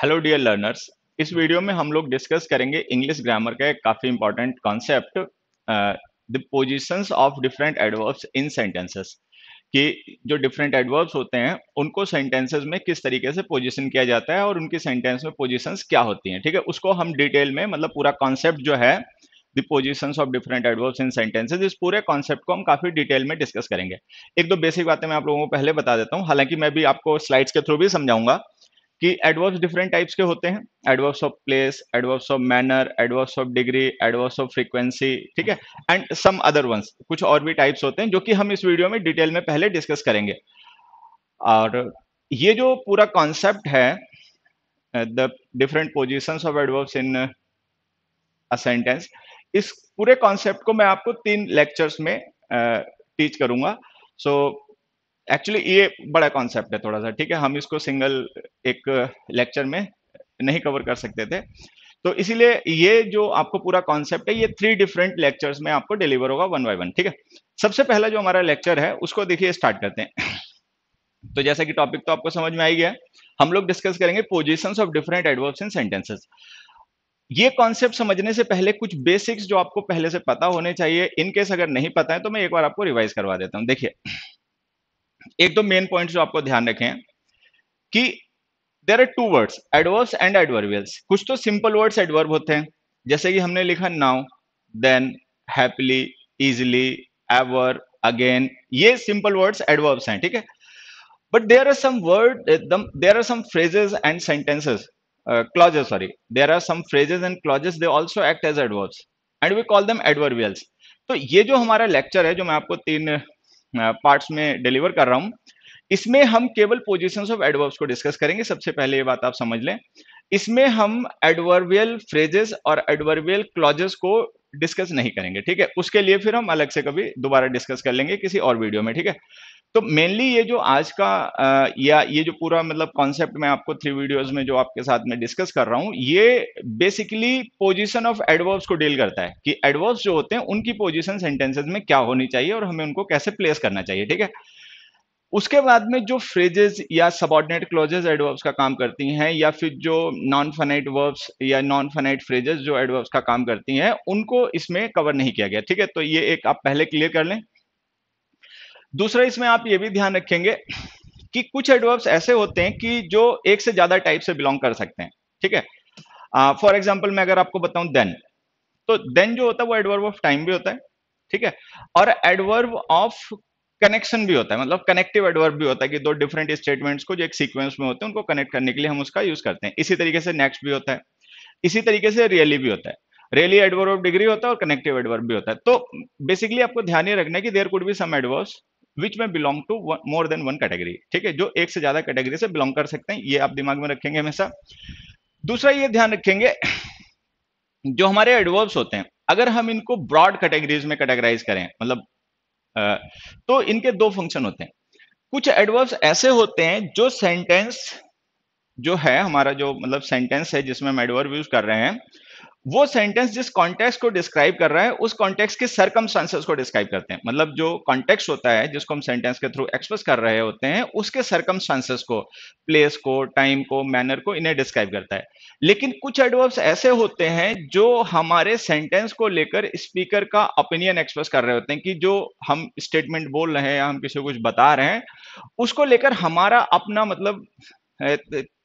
Hello dear learners इस video में हम लोग डिस्कस करेंगे इंग्लिश ग्रामर का एक काफी important concept the positions of different adverbs in sentences कि जो डिफरेंट एडवर्ब्स होते हैं उनको सेंटेंसेस में किस तरीके से पोजीशन किया जाता है और उनके सेंटेंस में पोजिशन क्या होती हैं ठीक है उसको हम डिटेल में मतलब पूरा कॉन्सेप्ट जो है the positions of different adverbs in sentences इस पूरे कॉन्सेप्ट को हम काफी डिटेल में डिस्कस करेंगे एक दो बेसिक बातें मैं आप लोगों को पहले बता देता हूँ हालांकि मैं भी आपको स्लाइड्स के थ्रू भी समझाऊंगा कि एडवर्ब्स डिफरेंट टाइप्स के होते हैं adverbs of place adverbs of manner adverbs of degree adverbs of frequency ठीक है एंड सम अदर वंस कुछ और भी टाइप्स होते हैं जो कि हम इस वीडियो में डिटेल में पहले डिस्कस करेंगे और ये जो पूरा कॉन्सेप्ट है the different position of adverbs in a sentence इस पूरे कॉन्सेप्ट को मैं आपको तीन लेक्चर्स में टीच करूंगा सो so, एक्चुअली ये बड़ा कॉन्सेप्ट है थोड़ा सा ठीक है हम इसको सिंगल एक लेक्चर uh, में नहीं कवर कर सकते थे तो इसीलिए ये जो आपको पूरा कॉन्सेप्ट है ये थ्री डिफरेंट लेक्चर्स में आपको डिलीवर होगा वन बाय वन ठीक है सबसे पहला जो हमारा लेक्चर है उसको देखिए स्टार्ट करते हैं तो जैसा कि टॉपिक तो आपको समझ में आई गया हम लोग डिस्कस करेंगे position of different adverbs in sentences ये कॉन्सेप्ट समझने से पहले कुछ बेसिक्स जो आपको पहले से पता होने चाहिए इनकेस अगर नहीं पता है तो मैं एक बार आपको रिवाइज करवा देता हूँ देखिए एक दो मेन पॉइंट जो आपको ध्यान रखें कि there are two words adverbs and adverbials कुछ तो सिंपल वर्ड्स एडवर्ब होते हैं जैसे कि हमने लिखा now then happily easily ever again ये सिंपल वर्ड्स एडवर्ब्स हैं ठीक है but there are some word there are some phrases and sentences clauses sorry there are some phrases and clauses they also act as adverbs and we call them adverbials तो ये जो हमारा lecture है जो मैं आपको तीन पार्ट्स में डिलीवर कर रहा हूं इसमें हम केवल पोजिशन ऑफ एडवर्ब्स को डिस्कस करेंगे सबसे पहले ये बात आप समझ लें इसमें हम एडवर्बियल फ्रेजेस और एडवर्बियल क्लॉजेस को डिस्कस नहीं करेंगे ठीक है उसके लिए फिर हम अलग से कभी दोबारा डिस्कस कर लेंगे किसी और वीडियो में ठीक है तो मेनली ये जो आज का या ये जो पूरा मतलब कॉन्सेप्ट मैं आपको थ्री वीडियोस में जो आपके साथ में डिस्कस कर रहा हूं ये बेसिकली पोजीशन ऑफ एडवर्ब्स को डील करता है कि एडवर्ब्स जो होते हैं उनकी पोजीशन सेंटेंसेस में क्या होनी चाहिए और हमें उनको कैसे प्लेस करना चाहिए ठीक है उसके बाद में जो फ्रेजेस या सबॉर्डिनेट क्लोजेस एडवर्ब्स का काम करती हैं या फिर जो नॉन फनाइट वर्ब्स या नॉन फनाइट फ्रेजेस जो एडवर्ब्स का काम करती हैं उनको इसमें कवर नहीं किया गया ठीक है तो ये एक आप पहले क्लियर कर लें दूसरा इसमें आप ये भी ध्यान रखेंगे कि कुछ एडवर्ब्स ऐसे होते हैं कि जो एक से ज्यादा टाइप से बिलोंग कर सकते हैं ठीक है फॉर एग्जाम्पल मैं अगर आपको बताऊं देन तो देन जो होता है वो एडवर्ब ऑफ टाइम भी होता है ठीक है और एडवर्ब ऑफ कनेक्शन भी होता है मतलब कनेक्टिव एडवर्ब भी होता है कि दो डिफरेंट स्टेटमेंट्स को जो एक सीक्वेंस में होते हैं उनको कनेक्ट करने के लिए हम उसका यूज करते हैं इसी तरीके से नेक्स्ट भी होता है इसी तरीके से रियली भी होता है रियली एडवर्ब ऑफ डिग्री होता है और कनेक्टिव एडवर्ब भी होता है तो बेसिकली आपको ध्यान ही रखना है कि there could be some adverbs which में belong to more than one category ठीक है जो एक से ज्यादा कैटेगरी से बिलोंग कर सकते हैं ये आप दिमाग में रखेंगे हमेशा दूसरा ये ध्यान रखेंगे जो हमारे एडवर्ब्स होते हैं अगर हम इनको ब्रॉड कैटेगरीज में कैटेगराइज करें मतलब तो इनके दो फंक्शन होते हैं कुछ एडवर्ब्स ऐसे होते हैं जो सेंटेंस जो है हमारा जो मतलब सेंटेंस है जिसमें हम एडवर्ब यूज कर रहे हैं वो सेंटेंस जिस कॉन्टेक्स्ट को डिस्क्राइब कर रहा है उस कॉन्टेक्स्ट के सर्कमस्टांसेस को डिस्क्राइब करते हैं मतलब जो कॉन्टेक्स्ट होता है जिसको हम सेंटेंस के थ्रू एक्सप्रेस कर रहे होते हैं उसके सर्कमस्टांसेस को प्लेस को टाइम को मैनर को इन्हें डिस्क्राइब करता है लेकिन कुछ एडवर्ब्स ऐसे होते हैं जो हमारे सेंटेंस को लेकर स्पीकर का ओपिनियन एक्सप्रेस कर रहे होते हैं कि जो हम स्टेटमेंट बोल रहे हैं या हम किसी को कुछ बता रहे हैं उसको लेकर हमारा अपना मतलब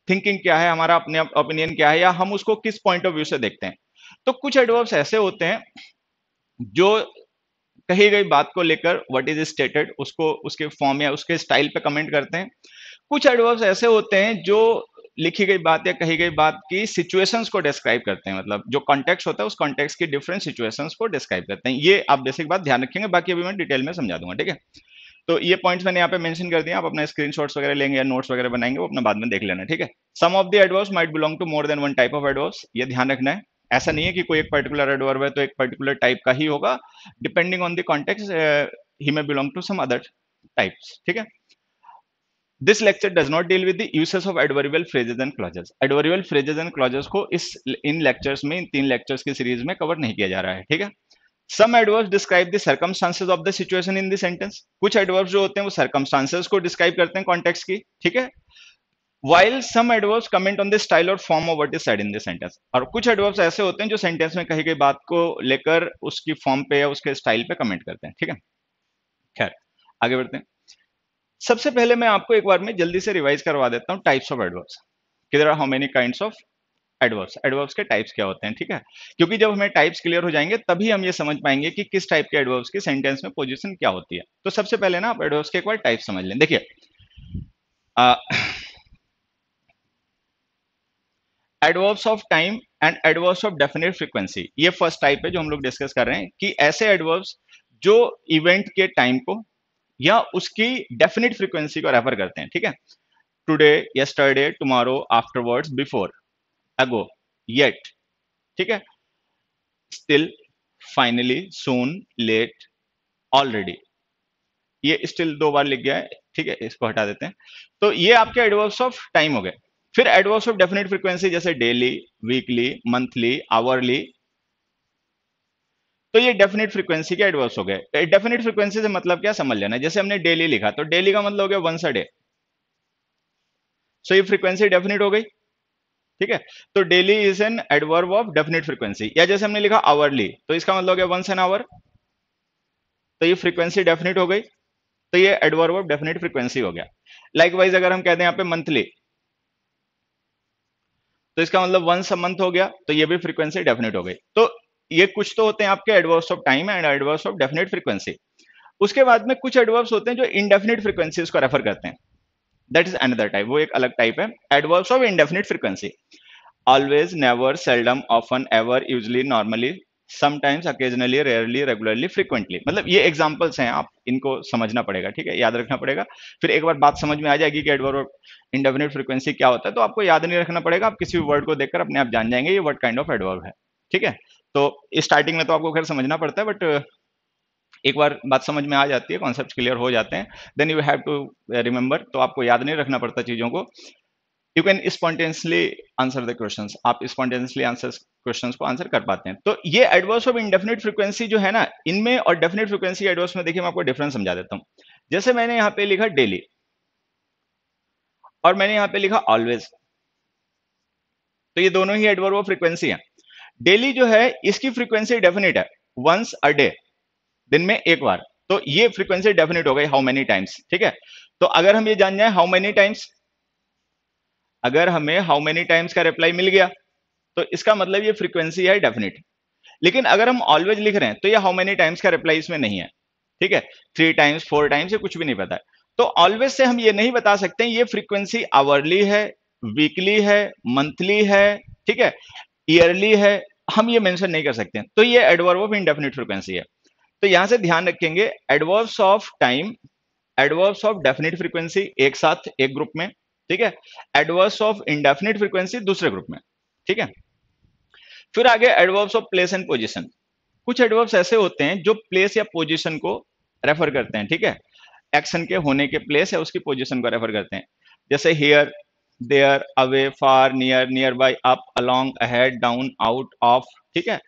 थिंकिंग क्या है हमारा अपने ओपिनियन क्या है या हम उसको किस पॉइंट ऑफ व्यू से देखते हैं तो कुछ एडवर्ब्स ऐसे होते हैं जो कही गई बात को लेकर व्हाट इज स्टेटेड उसको उसके फॉर्म या उसके स्टाइल पे कमेंट करते हैं कुछ एडवर्ब्स ऐसे होते हैं जो लिखी गई बात या कही गई बात की सिचुएशंस को डिस्क्राइब करते हैं मतलब जो कॉन्टेक्स्ट होता है उस कॉन्टेक्स्ट की डिफरेंट सिचुएशंस को डिस्क्राइब करते हैं ये आप बेसिक बात ध्यान रखेंगे बाकी अभी मैं डिटेल में समझा दूंगा ठीक है तो ये पॉइंट्स मैंने यहाँ पे मेंशन कर दिया आप अपना स्क्रीनशॉट्स वगैरह लेंगे या नोट्स वगैरह बनाएंगे वो अपना बाद में देख लेना ठीक है some of the adverbs might belong to more than one type of adverbs ये ध्यान रखना है ऐसा नहीं है कि कोई एक पर्टिकुलर एडवर्ब है तो एक पर्टिकुलर टाइप का ही होगा depending on the context he may belong to some other types ठीक है this lecture does not deal with the uses of adverbial phrases and clauses adverbial phrases and clauses को इस इन लेक्चर्स में इन तीन lectures की सीरीज में cover नहीं किया जा रहा है ठीक है some adverbs describe the circumstances of the situation in sentence कुछ एडवर्ब्स जो होते हैं वो सर्कमस्टांसेस को डिस्क्राइब करते हैं कॉन्टेक्स की ठीक है while some adverbs comment on the style और form of what is said in this sentence और कुछ एडवर्ब्स ऐसे होते हैं जो सेंटेंस में कही गई बात को लेकर उसकी फॉर्म पे या उसके स्टाइल पे कमेंट करते हैं ठीक है खैर आगे बढ़ते हैं सबसे पहले मैं आपको एक बार में जल्दी से रिवाइज करवा देता हूँ टाइप्स ऑफ एडवर्ब्स किधर how many kind of adverbs adverbs के टाइप्स क्या होते हैं ठीक है क्योंकि जब हमें टाइप्स क्लियर हो जाएंगे तभी हम ये समझ पाएंगे कि किस टाइप के एडवर्ब्स की सेंटेंस में पोजीशन क्या होती है तो सबसे पहले ना आप एडवर्ब्स के एक बार टाइप समझ लें देखिए adverbs of time and adverbs of definite frequency ये फर्स्ट टाइप है जो हम लोग डिस्कस कर रहे हैं कि ऐसे एडवर्ब्स जो इवेंट के टाइम को या उसकी डेफिनेट फ्रीक्वेंसी को रेफर करते हैं ठीक है today yesterday tomorrow afterwards before ago yet ठीक है still finally soon late already ये स्टिल दो बार लिख गया है ठीक है इसको हटा देते हैं तो ये आपके एडवर्ब्स ऑफ टाइम हो गए फिर एडवर्स ऑफ डेफिनेट फ्रीक्वेंसी जैसे डेली वीकली मंथली आवरली तो ये डेफिनेट फ्रीक्वेंसी के एडवर्स हो गए डेफिनेट तो फ्रीक्वेंसी से मतलब क्या समझ लेना जैसे हमने डेली लिखा तो डेली का मतलब हो गया वंस अ डे सो ये फ्रीक्वेंसी डेफिनेट हो गई ठीक है तो daily is an adverb of definite frequency या जैसे हमने लिखा आवरली तो इसका मतलब हो गया वंस एन आवर तो ये फ्रीक्वेंसी डेफिनेट हो गई तो ये एडवर्ब ऑफ डेफिनेट फ्रीक्वेंसी हो गया लाइकवाइज अगर हम कहते हैं यहाँ पे मंथली तो इसका मतलब वंस अ मंथ हो गया तो ये भी फ्रीक्वेंसी डेफिनेट हो गई तो ये कुछ तो होते हैं आपके adverbs of time and adverbs of definite frequency उसके बाद में कुछ एडवर्स होते हैं जो इनडेफिनेट फ्रीक्वेंसी को रेफर करते हैं दैट इज अनदर टाइप वो एक अलग टाइप है adverbs of indefinite frequency always never seldom often ever usually normally sometimes occasionally rarely regularly frequently मतलब ये एग्जाम्पल्स हैं आप इनको समझना पड़ेगा ठीक है याद रखना पड़ेगा फिर एक बार बात समझ में आ जाएगी कि एडवर्ब इंडेफिनेट फ्रिक्वेंसी क्या होता है तो आपको याद नहीं रखना पड़ेगा आप किसी भी वर्ड को देखकर अपने आप जान जाएंगे ये वर्ड काइंड ऑफ एडवर्ब है ठीक है तो स्टार्टिंग में तो आपको खैर समझना पड़ता है बट एक बार बात समझ में आ जाती है कॉन्सेप्ट क्लियर हो जाते हैं then you have to remember तो आपको याद नहीं रखना पड़ता चीज़ों को you can spontaneously answer the question आप स्पॉन्टेनियसली आंसर क्वेश्चन को आंसर कर पाते हैं तो ये एडवर्स ऑफ इनडेफिनेट फ्रीक्वेंसी जो है ना इनमें और डेफिनेट फ्रीक्वेंसी एडवर्स में देखिए मैं आपको डिफरेंस समझा देता हूं जैसे मैंने यहां पे लिखा डेली और मैंने यहां पे लिखा ऑलवेज तो ये दोनों ही एडवर्स ऑफ फ्रीक्वेंसी है डेली जो है इसकी फ्रीक्वेंसी डेफिनेट है वंस अ डे दिन में एक बार तो ये फ्रीक्वेंसी डेफिनेट हो गई हाउ मेनी टाइम्स ठीक है तो अगर हम ये जान जाए हाउ मेनी टाइम्स अगर हमें हाउ मेनी टाइम्स का रिप्लाई मिल गया तो इसका मतलब ये फ्रीक्वेंसी है डेफिनेट लेकिन अगर हम ऑलवेज लिख रहे हैं तो ये हाउ मेनी टाइम्स का रिप्लाई इसमें नहीं है ठीक है थ्री टाइम्स फोर टाइम्स कुछ भी नहीं पता है तो ऑलवेज से हम ये नहीं बता सकते ये फ्रीक्वेंसी आवरली है वीकली है मंथली है ठीक है ईयरली है हम ये मेंशन नहीं कर सकते तो ये एडवर्व ऑफ इंडेफिनिट फ्रीक्वेंसी है तो यहां से ध्यान रखेंगे adverbs of time adverbs of definite frequency एक साथ एक ग्रुप में ठीक है एडवर्स ऑफ इंडेफिनिट फ्रीक्वेंसी दूसरे ग्रुप में ठीक है फिर आगे adverbs of place and position कुछ एडवर्ब्स ऐसे होते हैं जो प्लेस या पोजिशन को रेफर करते हैं ठीक है एक्शन के होने के प्लेस या उसकी पोजिशन को रेफर करते हैं जैसे here there away far near nearby up along ahead down out of ठीक है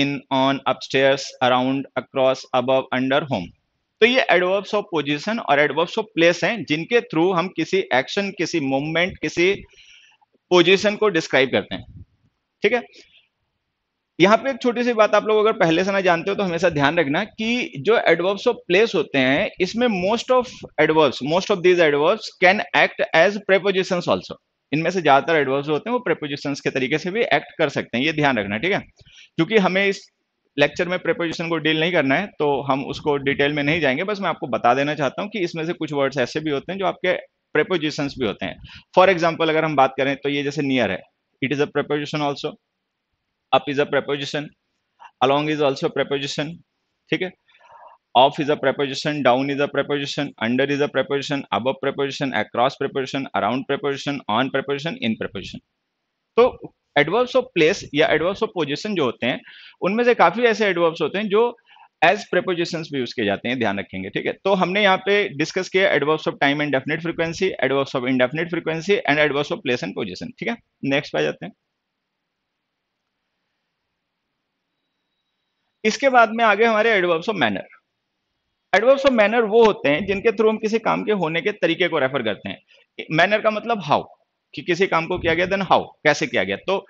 in on upstairs around across above under home तो ये एडवर्ब्स ऑफ पोजिशन और एडवर्ब्स ऑफ प्लेस हैं जिनके थ्रू हम किसी एक्शन किसी मूवमेंट किसी पोजिशन को डिस्क्राइब करते हैं ठीक है यहाँ पे एक छोटी सी बात आप लोग अगर पहले से ना जानते हो तो हमेशा ध्यान रखना कि जो एडवर्ब्स ऑफ प्लेस होते हैं इसमें most of adverbs most of these adverbs can act as preposition also इनमें से ज्यादातर एडवर्ब्स होते हैं वो प्रेपोजिशन के तरीके से भी एक्ट कर सकते हैं ये ध्यान रखना ठीक है क्योंकि हमें इस लेक्चर में प्रेपोजिशन को डील नहीं करना है तो हम उसको डिटेल में नहीं जाएंगे बस मैं आपको बता देना चाहता हूँ कि इसमें से कुछ वर्ड्स ऐसे भी होते हैं जो आपके प्रेपोजिशन भी होते हैं फॉर एग्जाम्पल अगर हम बात करें तो ये जैसे नियर है it is a preposition also up is a preposition along is also preposition ठीक है off is a preposition down is a preposition under is a preposition अब preposition across preposition around preposition on preposition in preposition तो adverbs of place या adverbs of position जो होते हैं उनमें से काफी ऐसे एडवर्ब्स होते हैं जो एज प्रेपोजिशन भी यूज किए जाते हैं ध्यान रखेंगे ठीक है तो हमने यहाँ पे डिस्कस किया adverbs of time and definite frequency adverbs of indefinite frequency and adverbs of place and position ठीक है नेक्स्ट पे जाते हैं इसके बाद में आगे हमारे adverbs of manner adverbs of manner वो होते हैं जिनके थ्रू हम किसी काम के होने के तरीके को रेफर करते हैं मैनर का मतलब हाउ कि किसी काम को किया गया देन हाउ कैसे किया गया तो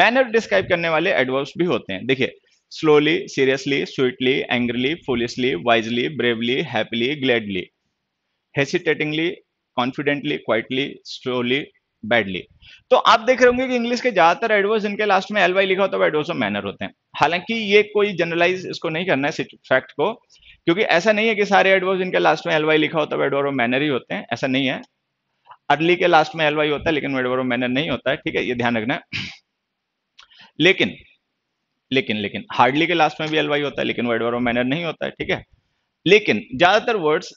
मैनर डिस्क्राइब करने वाले एडवर्ब्स भी होते हैं देखिए slowly seriously sweetly angrily foolishly wisely bravely happily gladly hesitatingly confidently quietly slowly badly तो आप देख रहे होंगे कि इंग्लिश के ज्यादातर एडवर्स इनके लास्ट में एलवाई लिखा होता है एडवर्स ऑफ मैनर होते हैं हालांकि ये कोई जनरलाइज इसको नहीं करना है फैक्ट को क्योंकि ऐसा नहीं है कि सारे एडवर्स इनके लास्ट में एलवाई लिखा होता है एडवर्स ऑफ मैनर ही होते हैं ऐसा नहीं है अर्ली के लास्ट में एलवाई होता है लेकिन मेडवर मैनर नहीं होता है ठीक है ये ध्यान रखना है लेकिन लेकिन लेकिन हार्डली के लास्ट में भी एलवाई होता है लेकिन वर्डवर मैनर नहीं होता है ठीक है लेकिन ज्यादातर words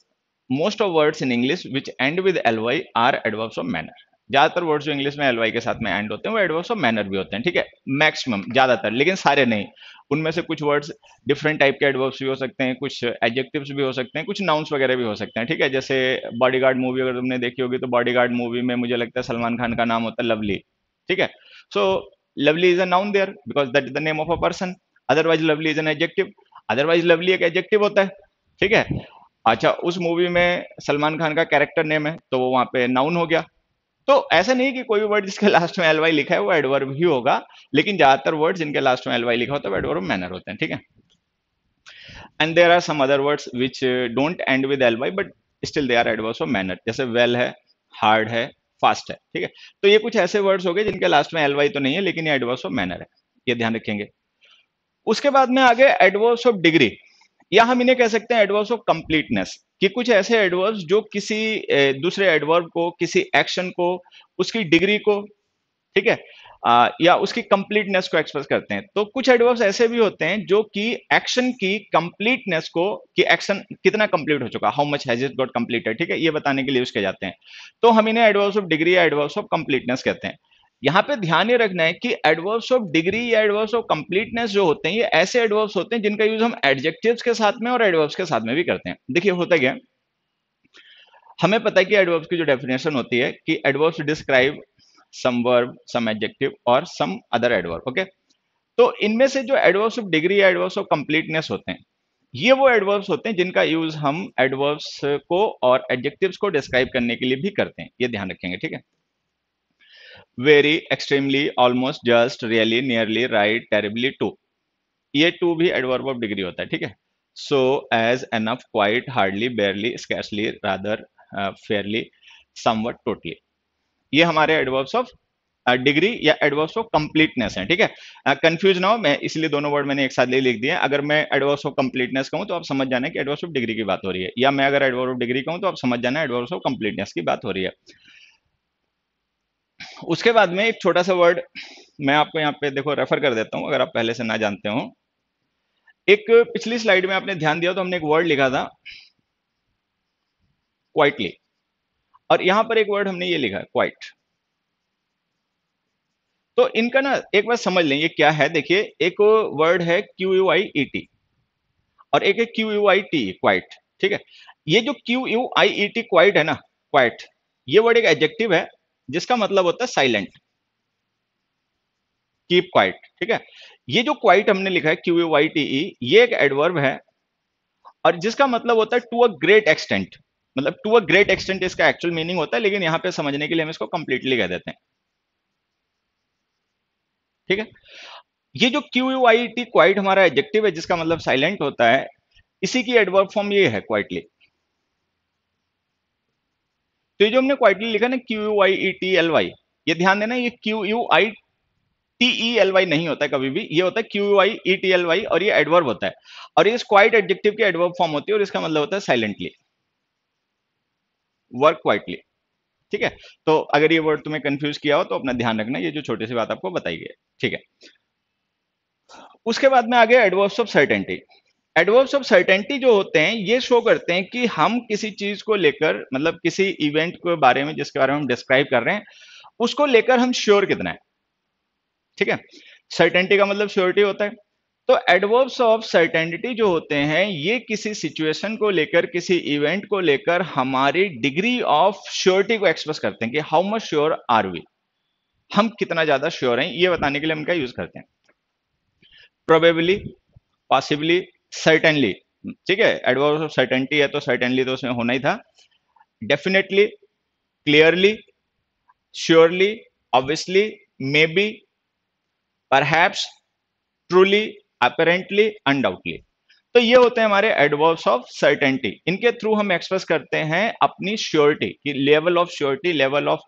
most of words in English which end with LY are adverbs of manner ज्यादातर वर्ड्स जो इंग्लिश में एलवाई के साथ में एंड होते हैं वो एडवर्ब्स ऑफ मैनर भी होते हैं ठीक है मैक्सिमम ज्यादातर लेकिन सारे नहीं उनमें से कुछ वर्ड्स डिफरेंट टाइप के एडवर्ब्स भी हो सकते हैं कुछ एडजेक्टिव्स भी हो सकते हैं कुछ नाउन्स वगैरह भी हो सकते हैं ठीक है जैसे बॉडी मूवी अगर तुमने देखी होगी तो बॉडी मूवी में मुझे लगता है सलमान खान का नाम होता है लवली ठीक है so lovely is a noun there because that is the name of a person otherwise lovely is an adjective otherwise lovely एक एडजेक्टिव होता है ठीक है अच्छा उस मूवी में सलमान खान का कैरेक्टर नेम है तो वो वहां पे नाउन हो गया तो ऐसा नहीं कि कोई भी वर्ड जिसके लास्ट में एलवाई लिखा है वो एडवर्ब ही होगा लेकिन ज्यादातर वर्ड जिनके लास्ट में एलवाई लिखा होता है एडवर्ब मैनर होते हैं ठीक है and there are some other words which don't end with LY but still they are adverbs of manner जैसे वेल well है हार्ड है फास्ट है ठीक है तो ये कुछ ऐसे वर्ड्स हो गए जिनके लास्ट में एल वाई तो नहीं है लेकिन ये एडवर्स ऑफ मैनर है ये ध्यान रखेंगे उसके बाद में आगे एडवर्स ऑफ डिग्री या हम इन्हें कह सकते हैं एडवर्ब्स ऑफ कंप्लीटनेस कि कुछ ऐसे एडवर्ब्स जो किसी दूसरे एडवर्ब को किसी एक्शन को उसकी डिग्री को ठीक है आ, या उसकी कंप्लीटनेस को एक्सप्रेस करते हैं तो कुछ एडवर्ब्स ऐसे भी होते हैं जो कि एक्शन की कंप्लीटनेस को कि एक्शन कितना कंप्लीट हो चुका how much has it got completed ठीक है ये बताने के लिए उसके जाते हैं तो हम इन्हें एडवर्ब्स ऑफ डिग्री या एडवर्ब्स ऑफ कंप्लीटनेस कहते हैं यहां पे ध्यान ये रखना है कि एडवर्ब्स ऑफ डिग्री या एडवर्ब्स ऑफ कंप्लीटनेस जो होते हैं ये ऐसे एडवर्ब्स होते हैं जिनका यूज हम एडजेक्टिव्स के साथ में और एडवर्ब्स के साथ में भी करते हैं देखिए होता क्या हमें पता है कि एडवर्ब्स की जो डेफिनेशन होती है कि adverbs describe some verb some adjective और सम अदर एडवर्ब ओके तो इनमें से जो एडवर्ब्स ऑफ डिग्री या एडवर्ब्स ऑफ कंप्लीटनेस होते हैं ये वो एडवर्ब्स होते हैं जिनका यूज हम एडवर्ब्स को और एडजेक्टिव्स को डिस्क्राइब करने के लिए भी करते हैं ये ध्यान रखेंगे ठीक है very extremely almost just really nearly right terribly too ये टू भी एडवर्ब ऑफ डिग्री होता है ठीक है so as enough quite hardly barely scarcely rather fairly somewhat totally ये हमारे एडवर्ब्स ऑफ डिग्री या एडवर्ब्स ऑफ कंप्लीटनेस है ठीक है कंफ्यूज uh, ना हो मैं इसलिए दोनों वर्ड मैंने एक साथ ले लिख दिए अगर मैं एडवर्ब्स ऑफ कंप्लीटनेस कहूँ तो आप समझ जाना कि एडवर्ब्स ऑफ डिग्री की बात हो रही है या मैं अगर एडवर्ब ऑफ डिग्री कहूँ तो आप समझ जाना एडवर्ब्स ऑफ कंप्लीटनेस की बात हो रही है उसके बाद में एक छोटा सा वर्ड मैं आपको यहाँ पे देखो रेफर कर देता हूँ अगर आप पहले से ना जानते हो एक पिछली स्लाइड में आपने ध्यान दिया तो हमने एक वर्ड लिखा था क्वाइटली और यहां पर एक वर्ड हमने ये लिखा क्वाइट तो इनका ना एक बार समझ लें ये क्या है देखिए एक वर्ड है Q U I E T और एक है Q U I T quite ठीक है ये जो Q U I E T quite है ना क्वाइट ये वर्ड एक एडजेक्टिव है जिसका मतलब होता है साइलेंट कीप क्वाइट ठीक है ये जो क्वाइट हमने लिखा है क्यू वाई टी ई ये एक एडवर्ब है और जिसका मतलब होता है टू अ ग्रेट एक्सटेंट मतलब टू अ ग्रेट एक्सटेंट इसका एक्चुअल मीनिंग होता है लेकिन यहां पे समझने के लिए हम इसको कंप्लीटली कह देते हैं ठीक है ये जो Q U I T quite हमारा एडजेक्टिव है जिसका मतलब साइलेंट होता है इसी की एडवर्ब फॉर्म ये है क्वाइटली तो ये जो हमने क्वाइटली लिखा ना Q I E T L Y ये ध्यान देना ये Q U I T E L Y नहीं होता है कभी भी ये होता है Q I E T L Y और ये एडवर्ब होता है और ये क्वाइट एडजेक्टिव की एडवर्ब फॉर्म होती है और इसका मतलब होता है साइलेंटली वर्क क्वाइटली ठीक है तो अगर ये वर्ड तुम्हें कंफ्यूज किया हो तो अपना ध्यान रखना ये जो छोटी सी बात आपको बताई गई ठीक है उसके बाद में आगे adverbs of certainty adverbs of certainty जो होते हैं ये शो करते हैं कि हम किसी चीज को लेकर मतलब किसी इवेंट के बारे में जिसके बारे में हम डिस्क्राइब कर रहे हैं उसको लेकर हम श्योर कितना है ठीक है सर्टेनिटी का मतलब श्योरिटी होता है तो एडवर्ब्स ऑफ सर्टेनिटी जो होते हैं ये किसी सिचुएशन को लेकर किसी इवेंट को लेकर हमारी डिग्री ऑफ श्योरिटी को एक्सप्रेस करते हैं कि how much sure are we हम कितना ज्यादा श्योर हैं ये बताने के लिए हम क्या यूज करते हैं प्रोबेबली पॉसिबली सर्टेनली ठीक है एडवर्स ऑफ सर्टेनिटी है तो सर्टेनली तो उसमें होना ही था definitely clearly surely obviously maybe perhaps truly apparently undoubtedly तो ये होते हैं हमारे एडवर्ब्स ऑफ सर्टेनिटी इनके थ्रू हम एक्सप्रेस करते हैं अपनी श्योरिटी कि level of surety level of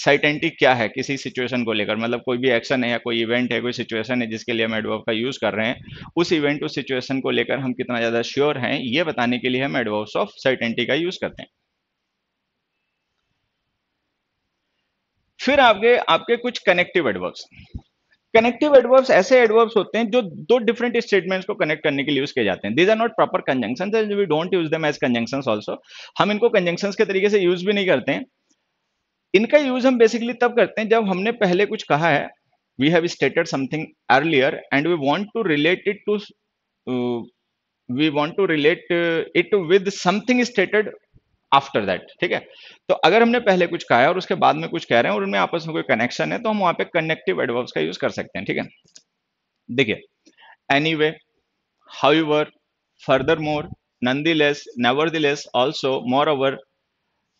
certainty क्या है किसी सिचुएशन को लेकर मतलब कोई भी एक्शन है या कोई इवेंट है कोई सिचुएशन है जिसके लिए हम एडवर्व का यूज़ कर रहे हैं उस इवेंट उस सिचुएशन को लेकर हम कितना ज़्यादा श्योर हैं ये बताने के लिए हम एडवर्ब्स ऑफ सर्टेंटी का यूज़ करते हैं फिर आपके आपके कुछ कनेक्टिव एडवर्ब्स कनेक्टिव एडवर्ब्स ऐसे एडवर्ब्स होते हैं जो दो डिफरेंट स्टेटमेंट्स को कनेक्ट करने के लिए यूज किए जाते हैं these are not proper conjunction we don't use them as conjunction also हम इनको कंजंक्शन के तरीके से यूज भी नहीं करते हैं इनका यूज हम बेसिकली तब करते हैं जब हमने पहले कुछ कहा है we have stated something earlier and we want to relate it to we want to relate it with something stated after that ठीक है तो अगर हमने पहले कुछ कहा है और उसके बाद में कुछ कह रहे हैं और उनमें आपस में कोई कनेक्शन है तो हम वहां पे कनेक्टिव एडवर्ब्स का यूज कर सकते हैं ठीक है देखिए anyway however furthermore nonetheless nevertheless also moreover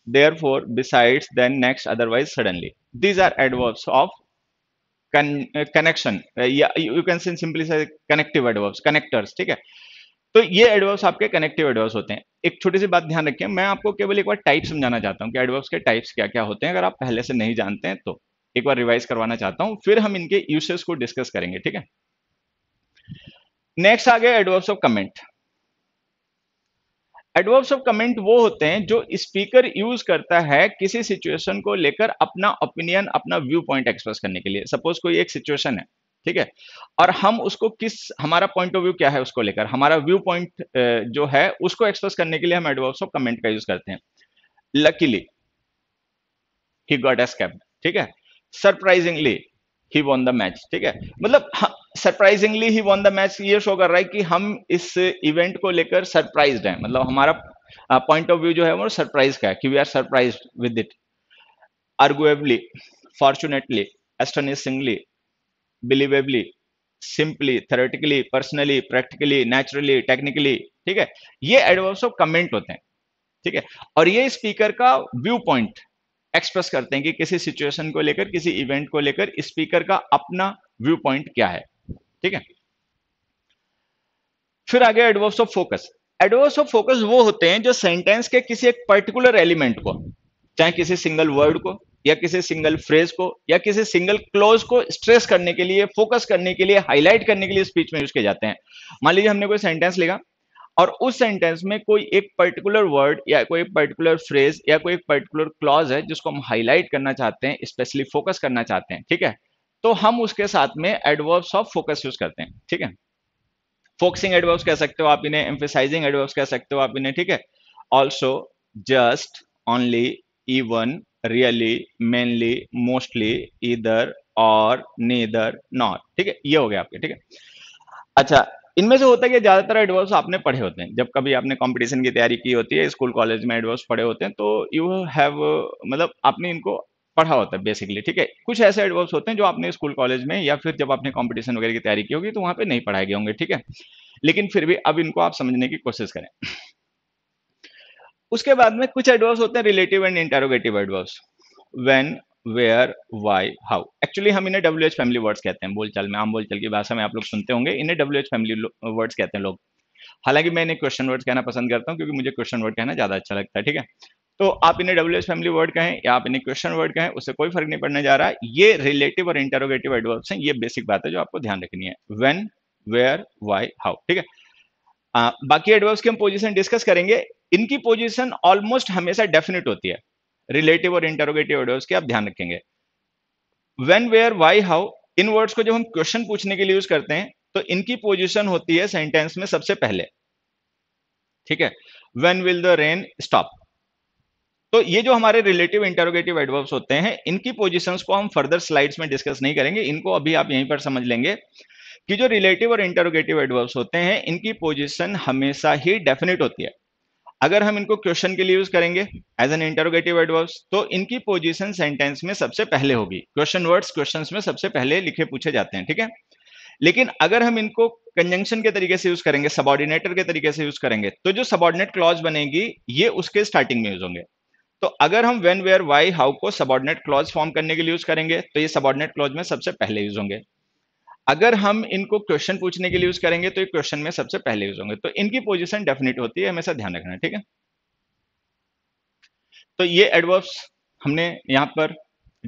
therefore besides then next otherwise suddenly these are adverbs of con uh, connection uh, yeah you you can say simply say connective adverbs connectors theek hai तो ये adverbs आपके connective adverbs होते हैं एक छोटी सी बात ध्यान रखिए मैं आपको केवल एक बार टाइप समझाना चाहता हूँ कि एडवर्ब्स के टाइप्स क्या क्या होते हैं अगर आप पहले से नहीं जानते हैं तो एक बार रिवाइज करवाना चाहता हूँ फिर हम इनके यूसेस को डिस्कस करेंगे ठीक है नेक्स्ट आ गया adverbs of comment adverbs of comment वो होते हैं जो स्पीकर यूज करता है किसी सिचुएशन को लेकर अपना ओपिनियन अपना व्यू पॉइंट एक्सप्रेस करने के लिए सपोज कोई एक सिचुएशन है ठीक है और हम उसको किस हमारा पॉइंट ऑफ व्यू क्या है उसको लेकर हमारा व्यू पॉइंट जो है उसको एक्सप्रेस करने के लिए हम एडवर्ब्स ऑफ कमेंट का यूज करते हैं लकीली ही गॉट एस्केप ठीक है surprisingly he won the match ठीक है मतलब surprisingly he won the match ये शो कर रहा है कि हम इस इवेंट को लेकर सरप्राइज हैं मतलब हमारा पॉइंट ऑफ व्यू जो है वो सरप्राइज का है कि we are surprise with it arguably fortunately astonishingly believably simply theoretically personally practically naturally technically ठीक है ये एडवर्ब्स ऑफ कमेंट होते हैं ठीक है और ये स्पीकर का व्यू पॉइंट एक्सप्रेस करते हैं कि किसी सिचुएशन को लेकर किसी इवेंट को लेकर स्पीकर का अपना व्यू पॉइंट क्या है ठीक है फिर आगे adverbs of focus adverbs of focus वो होते हैं जो सेंटेंस के किसी एक पर्टिकुलर एलिमेंट को चाहे किसी सिंगल वर्ड को या किसी सिंगल फ्रेज को या किसी सिंगल क्लोज को स्ट्रेस करने के लिए फोकस करने के लिए हाईलाइट करने के लिए स्पीच में यूज किए जाते हैं मान लीजिए हमने कोई सेंटेंस लिखा और उस सेंटेंस में कोई एक पर्टिकुलर वर्ड या कोई एक पर्टिकुलर फ्रेज या कोई एक पर्टिकुलर क्लॉज है जिसको हम हाईलाइट करना चाहते हैं स्पेशली फोकस करना चाहते हैं ठीक है तो हम उसके साथ में एडवर्ब्स ऑफ फोकस यूज करते हैं ठीक है फोकसिंग एडवर्ब्स कह सकते हो आप इन्हें एम्फेसाइजिंग एडवर्ब्स कह सकते हो आप इन्हें ठीक है also just only even really mainly mostly either और नीदर नॉट ठीक है ये हो गया आपके ठीक है अच्छा इनमें से होता है कि ज्यादातर एडवर्स आपने पढ़े होते हैं जब कभी आपने कंपटीशन की तैयारी की होती है स्कूल कॉलेज में एडवर्स पढ़े होते हैं तो यू हैव मतलब आपने इनको पढ़ा होता है बेसिकली ठीक है कुछ ऐसे एडवर्स होते हैं जो आपने स्कूल कॉलेज में या फिर जब आपने कॉम्पिटिशन वगैरह की तैयारी की होगी तो वहां पर नहीं पढ़ाए गए होंगे ठीक है लेकिन फिर भी अब इनको आप समझने की कोशिश करें उसके बाद में कुछ एडवर्स होते हैं relative and interrogative adverbs when where why how actually हम इन्हें डब्ल्यू एच फैमिली वर्ड्स कहते हैं बोलचाल में आम बोलचाल की भाषा में आप लोग सुनते होंगे इन्हें डब्ल्यू एच फैमिली वर्ड्स कहते हैं लोग हालांकि मैं इन्हें क्वेश्चन वर्ड्स कहना पसंद करता हूँ क्योंकि मुझे क्वेश्चन वर्ड कहना ज़्यादा अच्छा लगता है ठीक है तो आप इन्हें डब्ल्यू एच फैमिली वर्ड कहें या आप इन्हें क्वेश्चन वर्ड कहें उससे कोई फर्क नहीं पड़ने जा रहा है ये रिलेटिव और इंटरोगेटिव एडवर्ब्स हैं ये बेसिक बात है जो आपको ध्यान रखनी है वेन वेयर वाई हाउ ठीक है आ, बाकी एडवर्ब्स की हम पोजिशन डिस्कस करेंगे इनकी पोजिशन ऑलमोस्ट हमेशा डेफिनेट होती है रिलेटिव और इंटरोगेटिव ऑर्डर्स के आप ध्यान रखेंगे वेन वेयर वाई हाउ इन वर्ड्स को जब हम क्वेश्चन पूछने के लिए यूज करते हैं तो इनकी पोजिशन होती है सेंटेंस में सबसे पहले ठीक है when will the rain stop तो ये जो हमारे रिलेटिव इंटरोगेटिव एडवर्ब्स होते हैं इनकी पोजिशन को हम फर्दर स्लाइड्स में डिस्कस नहीं करेंगे इनको अभी आप यहीं पर समझ लेंगे कि जो रिलेटिव और इंटरोगेटिव एडवर्ब्स होते हैं इनकी पोजिशन हमेशा ही डेफिनेट होती है अगर हम इनको क्वेश्चन के लिए यूज करेंगे एज एन इंटरोगेटिव एडवर्ब्स तो इनकी पोजीशन सेंटेंस में सबसे पहले होगी क्वेश्चन वर्ड्स क्वेश्चंस में सबसे पहले लिखे पूछे जाते हैं ठीक है लेकिन अगर हम इनको कंजंक्शन के तरीके से यूज करेंगे सबॉर्डिनेटर के तरीके से यूज करेंगे तो जो सबॉर्डिनेट क्लॉज बनेगी ये उसके स्टार्टिंग में यूज होंगे तो अगर हम वेन वेयर वाई हाउ को सबॉर्डिनेट क्लॉज फॉर्म करने के लिए यूज करेंगे तो ये सबॉर्डिनेट क्लॉज में सबसे पहले यूज होंगे अगर हम इनको क्वेश्चन पूछने के लिए यूज करेंगे तो ये क्वेश्चन में सबसे पहले यूज होंगे तो इनकी पोजिशन डेफिनेट होती है हमेशा ध्यान रखना ठीक है तो ये एडवर्ब्स हमने यहां पर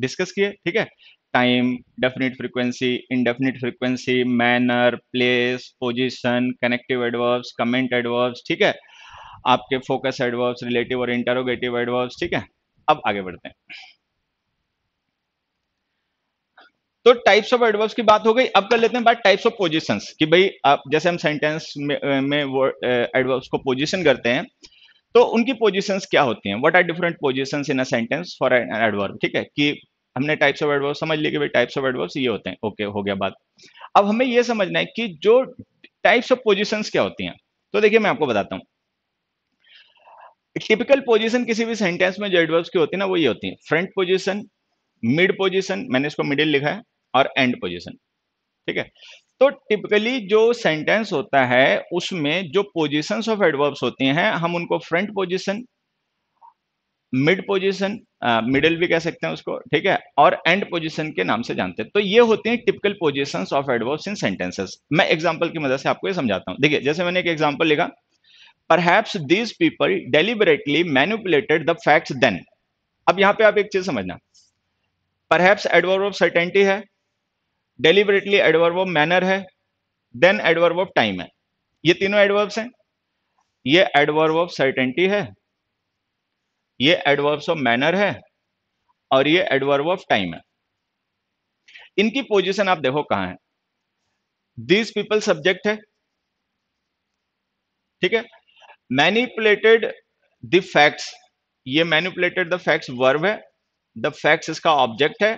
डिस्कस किए ठीक है time definite frequency indefinite frequency manner place position connective adverbs comment adverbs ठीक है आपके फोकस एडवर्ब्स रिलेटिव और इंटरोगेटिव एडवर्ब्स ठीक है अब आगे बढ़ते हैं तो टाइप्स ऑफ एडवर्ब्स की बात हो गई अब कर लेते हैं बात टाइप्स ऑफ पोजिशन कि भाई आप जैसे हम सेंटेंस में, एडवर्ब्स को पोजिशन करते हैं तो उनकी पोजिशन क्या होती हैं what are different position in a sentence for adverb ठीक है कि हमने टाइप्स ऑफ एडवर्ब समझ लिया कि भाई टाइप्स ऑफ एडवर्ब्स ये होते हैं ओके okay, हो गया बात अब हमें यह समझना है कि जो टाइप्स ऑफ पोजिशन क्या होती हैं तो देखिए मैं आपको बताता हूं टिपिकल पोजिशन किसी भी सेंटेंस में जो एडवर्ब्स की होती है ना वो ये होती है फ्रंट पोजिशन मिड पोजिशन मैंने इसको मिडिल लिखा है और एंड पोजिशन ठीक है तो टिपिकली जो सेंटेंस होता है उसमें जो पोजिशन ऑफ एडवर्ब्स होती हैं हम उनको front position mid position middle भी कह सकते हैं उसको ठीक है और एंड पोजिशन के नाम से जानते हैं तो ये होते हैं typical position of adverbs in sentences मैं एग्जाम्पल की मदद से आपको ये समझाता हूँ देखिए जैसे मैंने एक एग्जाम्पल लिखा perhaps these people deliberately manipulated the facts then अब यहां पे आप एक चीज समझना परहैप्स एडवर्ब ऑफ सर्टेनिटी है डेलीबरेटली एडवर्ब ऑफ मैनर है देन एडवर्ब ऑफ टाइम है ये तीनों एडवर्ब्स हैं ये एडवर्ब ऑफ सर्टेनिटी है ये एडवर्ब्स ऑफ मैनर है और ये एडवर्ब ऑफ टाइम है इनकी पोजिशन आप देखो कहां है दीज पीपल सब्जेक्ट है ठीक है मैनिपुलेटेड द फैक्ट्स ये मैनिपुलेटेड द फैक्ट्स वर्ब है द फैक्ट्स इसका ऑब्जेक्ट है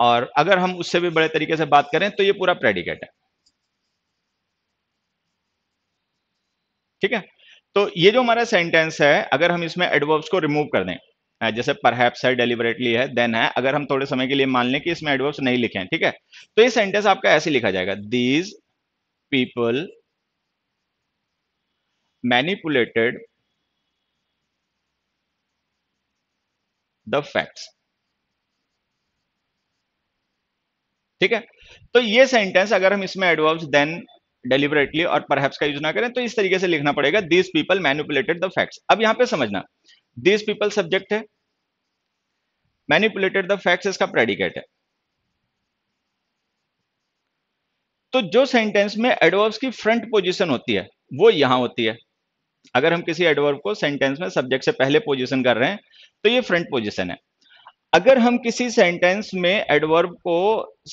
और अगर हम उससे भी बड़े तरीके से बात करें तो ये पूरा प्रेडिकेट है ठीक है तो ये जो हमारा सेंटेंस है अगर हम इसमें एडवर्ब्स को रिमूव कर दें जैसे परहैप्स है डेलिबरेटली है देन है अगर हम थोड़े समय के लिए मान लें कि इसमें एडवर्ब्स नहीं लिखे हैं ठीक है तो ये सेंटेंस आपका ऐसे लिखा जाएगा these people manipulated the facts ठीक है तो ये सेंटेंस अगर हम इसमें एडवर्ब्स देन डेलिबरेटली और परहैप्स का यूज ना करें तो इस तरीके से लिखना पड़ेगा this people manipulated the facts अब यहां पे समझना दिस पीपल सब्जेक्ट है मैनिपुलेटेड द फैक्ट्स इसका प्रेडिकेट है तो जो सेंटेंस में एडवर्ब्स की फ्रंट पोजिशन होती है वो यहां होती है अगर हम किसी एडवर्ब को सेंटेंस में सब्जेक्ट से पहले पोजिशन कर रहे हैं तो ये फ्रंट पोजिशन है अगर हम किसी सेंटेंस में एडवर्ब को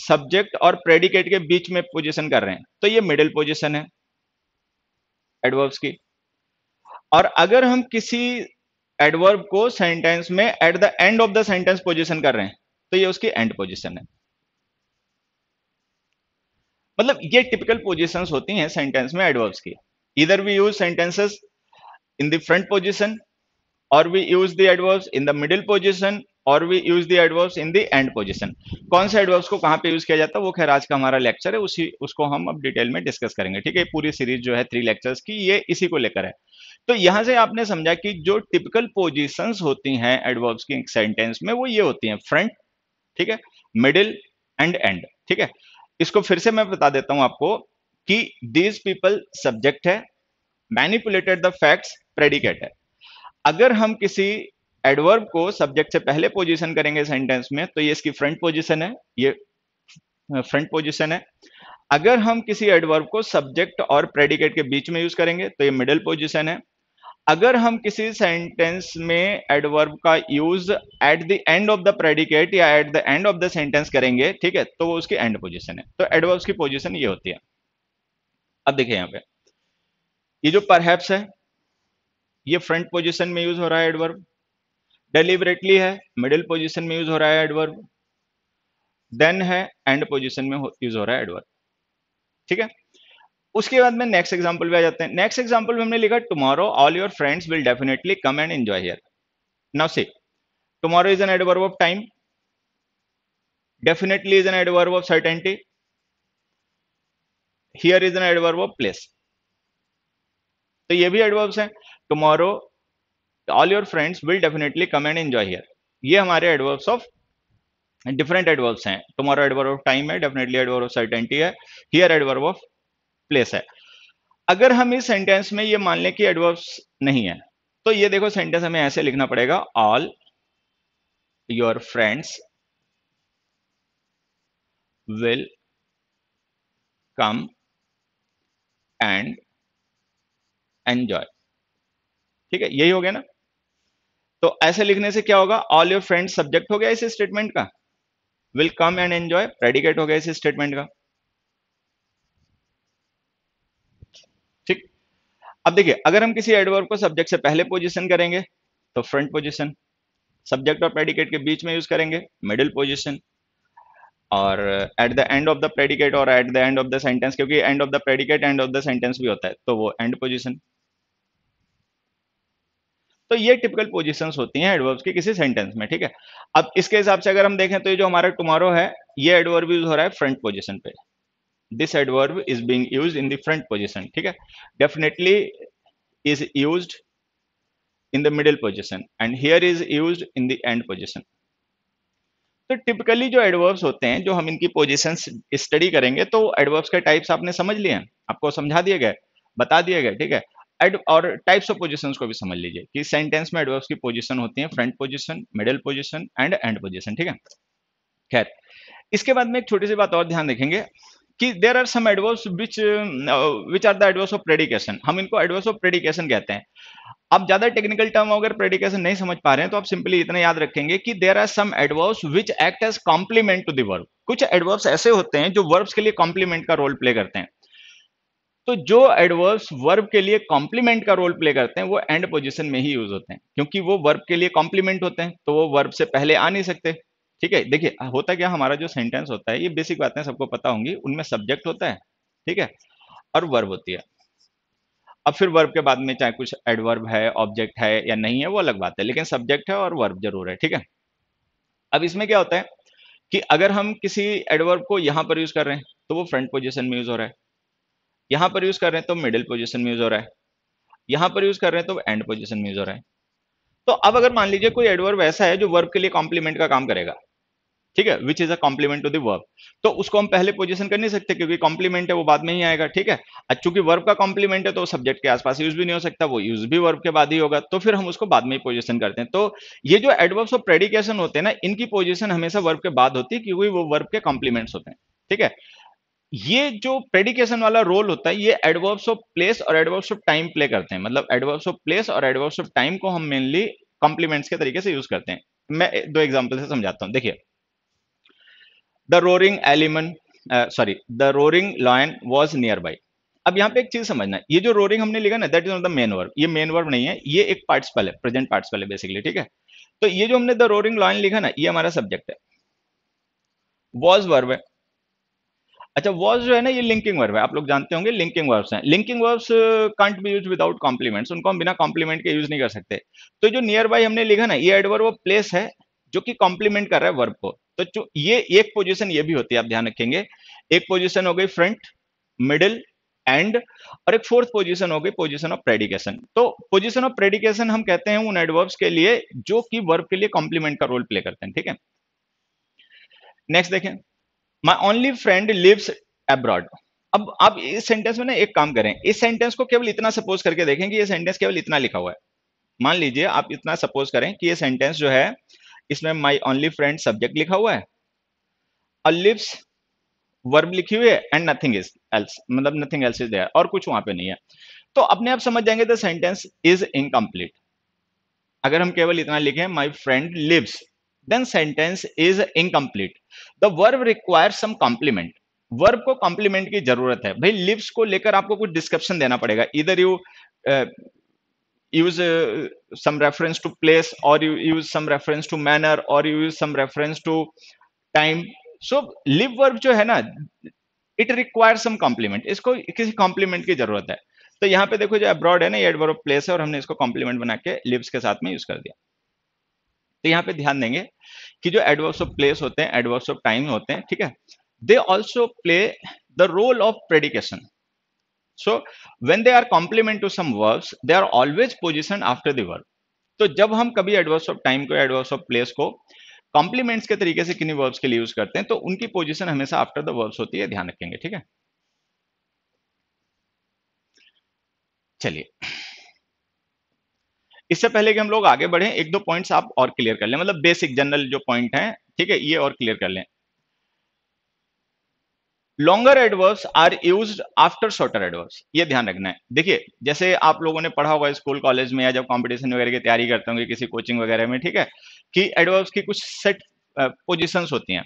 सब्जेक्ट और प्रेडिकेट के बीच में पोजीशन कर रहे हैं तो ये मिडिल पोजीशन है एडवर्ब्स की और अगर हम किसी एडवर्ब को सेंटेंस में at the end of the sentence position कर रहे हैं तो ये उसकी एंड पोजीशन है मतलब ये टिपिकल पोजीशंस होती हैं सेंटेंस में एडवर्ब्स की इधर we use sentences in the front position और we use the adverbs in the middle position और we use the adverbs in the end position कौन से एडवर्ब्स को कहाँ पे यूज किया जाता है वो खैर आज का हमारा लेक्चर है उसी उसको हम अब डिटेल में डिस्कस करेंगे ठीक है पूरी सीरीज जो है थ्री लेक्चर्स की ये इसी को लेकर है तो यहां से आपने समझा कि जो टिपिकल पोजिशन होती हैं एडवर्ब्स की सेंटेंस में वो ये होती हैं फ्रंट ठीक है मिडिल एंड एंड ठीक है इसको फिर से मैं बता देता हूं आपको कि दिस पीपल सब्जेक्ट है मैनिपुलेटेड द फैक्ट्स प्रेडिकेट है अगर हम किसी एडवर्ब को सब्जेक्ट से पहले पोजीशन करेंगे सेंटेंस में तो ये इसकी फ्रंट पोजीशन है ये फ्रंट पोजीशन है अगर हम किसी एडवर्ब को सब्जेक्ट और प्रेडिकेट के बीच में यूज करेंगे तो ये मिडिल पोजीशन है अगर हम किसी सेंटेंस में एडवर्ब का use at the end of the predicate या at the end of the sentence करेंगे ठीक है तो वो उसकी एंड पोजिशन है तो एडवर्ब की पोजिशन ये होती है अब देखिए यहां पे ये जो परहैप्स है ये फ्रंट पोजिशन में यूज हो रहा है एडवर्ब डेलिबरेटली है मिडिल पोजिशन में यूज हो रहा है एडवर्ब देन है एंड पोजिशन में यूज हो रहा है एडवर्ब ठीक है उसके बाद में नेक्स्ट एग्जाम्पल पे आ जाते हैं नेक्स्ट एग्जाम्पल में हमने लिखा tomorrow all your friends will definitely come and enjoy here now see tomorrow is an adverb of time definitely is an adverb of certainty here is an adverb of place तो ये भी adverbs हैं tomorrow all your friends will definitely come and enjoy here ये हमारे adverbs of different adverbs हैं tomorrow adverb of time है definitely adverb of certainty है here adverb of place है अगर हम इस सेंटेंस में ये मान लें कि एडवर्ब्स नहीं है तो ये देखो सेंटेंस हमें ऐसे लिखना पड़ेगा all your friends will come and enjoy ठीक है यही हो गया ना तो ऐसे लिखने से क्या होगा ऑल योर फ्रेंड सब्जेक्ट हो गया इस स्टेटमेंट का will come and enjoy predicate हो गया इस स्टेटमेंट का ठीक अब देखिए अगर हम किसी एडवर्ब को सब्जेक्ट से पहले पोजिशन करेंगे तो फ्रंट पोजिशन सब्जेक्ट और प्रेडिकेट के बीच में यूज करेंगे मिडिल पोजिशन और at the end of the predicate और at the end of the sentence क्योंकि एंड ऑफ द प्रेडिकेट एंड ऑफ द सेंटेंस भी होता है तो वो एंड पोजिशन तो ये टिपिकल पोजिशन होती हैं एडवर्ब्स की किसी सेंटेंस में ठीक है अब इसके हिसाब से अगर हम देखें तो ये जो हमारा टुमारो है ये एडवर्ब यूज हो रहा है फ्रंट पोजिशन पे this adverb is being used in the front position ठीक है definitely is use in the middle position and here is use in the position तो टिपिकली जो एडवर्ब्स होते हैं जो हम इनकी पोजिशन स्टडी करेंगे तो एडवर्ब्स के टाइप्स आपने समझ लिए हैं आपको समझा दिए गए बता दिए गए ठीक है एड और टाइप्स ऑफ पोजिशन को भी समझ लीजिए कि सेंटेंस में एडवर्ब्स की पोजिशन होती है front position middle position and end position ठीक है खैर इसके बाद में एक छोटी सी बात और ध्यान देखेंगे कि there are some adverbs which which are the adverbs of predication हम इनको एडवर्स ऑफ प्रेडिकेशन कहते हैं आप ज्यादा टेक्निकल टर्म अगर प्रेडिकेशन नहीं समझ पा रहे हैं तो आप सिंपली इतना याद रखेंगे कि there are some adverbs which act as complement to the verb कुछ एडवर्ब्स ऐसे होते हैं जो वर्ब्स के लिए कॉम्प्लीमेंट का रोल प्ले करते हैं तो जो एडवर्ब्स वर्ब के लिए कॉम्प्लीमेंट का रोल प्ले करते हैं वो एंड पोजिशन में ही यूज होते हैं क्योंकि वो वर्ब के लिए कॉम्प्लीमेंट होते हैं तो वो वर्ब से पहले आ नहीं सकते ठीक है देखिए होता क्या हमारा जो सेंटेंस होता है ये बेसिक बातें सबको पता होंगी उनमें सब्जेक्ट होता है ठीक है और वर्ब होती है अब फिर वर्ब के बाद में चाहे कुछ एडवर्ब है ऑब्जेक्ट है या नहीं है वो अलग बात है लेकिन सब्जेक्ट है और वर्ब जरूर है ठीक है अब इसमें क्या होता है कि अगर हम किसी एडवर्ब को यहां पर यूज कर रहे हैं तो वो फ्रंट पोजिशन में यूज हो रहा है यहां पर यूज कर रहे हैं तो मिडिल पोजिशन में यूज हो रहा है यहां पर यूज कर रहे हैं तो एंड पोजिशन में यूज हो रहा है तो अब अगर मान लीजिए कोई एडवर्ब ऐसा है जो वर्ब के लिए कॉम्प्लीमेंट का काम करेगा ठीक है which is a complement to the verb तो उसको हम पहले पोजिशन कर नहीं सकते क्योंकि कॉम्प्लीमेंट है वो बाद में ही आएगा ठीक है चूंकि वर्ब का कॉम्प्लीमेंट है तो सब्जेक्ट के आसपास यूज भी नहीं हो सकता वो यूज भी वर्ब के बाद ही होगा तो फिर हम उसको बाद में ही पोजिशन करते हैं तो ये जो एडवर्ब्स और प्रेडिकेशन होते हैं ना इनकी पोजिशन हमेशा वर्ब के बाद होती है क्योंकि वो वर्ब के कॉम्प्लीमेंट्स होते हैं ठीक है ये जो प्रेडिकेशन वाला रोल होता है ये एडवर्ब्स ऑफ प्लेस और एडवर्ब्स ऑफ टाइम प्ले करते हैं मतलब एडवर्ब्स ऑफ प्लेस और एडवर्ब्स ऑफ टाइम को हम मेनली कॉम्प्लीमेंट्स के तरीके से यूज करते हैं मैं दो एग्जाम्पल से समझाता हूँ देखिए द रोरिंग एलिमन sorry the roaring lion was nearby अब यहाँ पे एक चीज समझना ये जो रोरिंग हमने लिखा ना that is not the main verb ये मेन वर्ब नहीं है ये एक पार्ट्स पहले प्रेजेंट पार्ट्स पहले बेसिकली ठीक है तो ये जो हमने द रोरिंग लॉयन लिखा ना ये हमारा सब्जेक्ट है वॉज वर्ब है अच्छा वॉज जो है ना ये लिंकिंग वर्ब है आप लोग जानते होंगे लिंकिंग वर्ब्स हैं linking verbs can't be use without complements उनको हम बिना कॉम्प्लीमेंट के यूज नहीं कर सकते तो जो नियर बाई हमने लिखा ना ये एडवर्ब वो प्लेस है जो कि कॉम्प्लीमेंट कर रहा है वर्ब को तो ये एक पोजिशन ये भी होती है आप ध्यान रखेंगे एक पोजिशन हो गई फ्रंट मिडिल एंड और एक फोर्थ पोजिशन हो गई पोजिशन ऑफ प्रेडिकेशन तो पोजिशन ऑफ प्रेडिकेशन हम कहते हैं उन एडवर्ब्स के लिए जो कि वर्ब के लिए कॉम्प्लीमेंट का रोल प्ले करते हैं ठीक है नेक्स्ट देखें my only friend lives abroad अब आप इस सेंटेंस में ना एक काम करें इस सेंटेंस को केवल इतना सपोज करके देखें कि ये सेंटेंस केवल इतना लिखा हुआ है मान लीजिए आप इतना सपोज करें कि ये सेंटेंस जो है इसमें माई ओनली फ्रेंड सब्जेक्ट लिखा हुआ है और लिप्स वर्ब लिखी हुई है एंड नथिंग इज एल्स मतलब नथिंग एल्स इज देयर और कुछ वहां पे नहीं है तो अपने आप समझ जाएंगे द सेंटेंस इज इनकम्प्लीट अगर हम केवल इतना लिखें my friend lives then sentence is incomplete the verb requires some complement verb को कॉम्प्लीमेंट की जरूरत है भाई लिप्स को लेकर आपको कुछ डिस्क्रिप्शन देना पड़ेगा you uh, use uh, some reference to place or you use some reference to manner or you use some reference to time so live verb जो है ना it requires some complement इसको किसी complement की जरूरत है तो यहाँ पे देखो जो अब्रॉड है ना ये एडवर्ब प्लेस है और हमने इसको कॉम्प्लीमेंट बना के लिप्स के साथ में यूज कर दिया तो यहाँ पे ध्यान देंगे कि जो एडवर्स ऑफ प्लेस होते हैं एडवर्स ऑफ टाइम होते हैं ठीक है they also play the role of predication so when they are complement to some verbs they are always position after the verb तो जब हम कभी एडवर्स ऑफ टाइम को एडवर्स ऑफ प्लेस को कॉम्प्लीमेंट्स के तरीके से किन्हीं वर्ब्स के लिए यूज करते हैं तो उनकी पोजिशन हमेशा आफ्टर द वर्ब्स होती है ध्यान रखेंगे ठीक है चलिए इससे पहले कि हम लोग आगे बढ़े एक दो पॉइंट्स आप और क्लियर कर लें मतलब बेसिक जनरल जो पॉइंट है ठीक है ये और क्लियर कर लें longer adverbs are use after shorter adverbs ये ध्यान रखना है देखिए जैसे आप लोगों ने पढ़ा होगा स्कूल कॉलेज में या जब कॉम्पिटिशन वगैरह की तैयारी करते होंगे किसी कोचिंग वगैरह में ठीक है कि एडवर्स की कुछ सेट पोजिशन होती हैं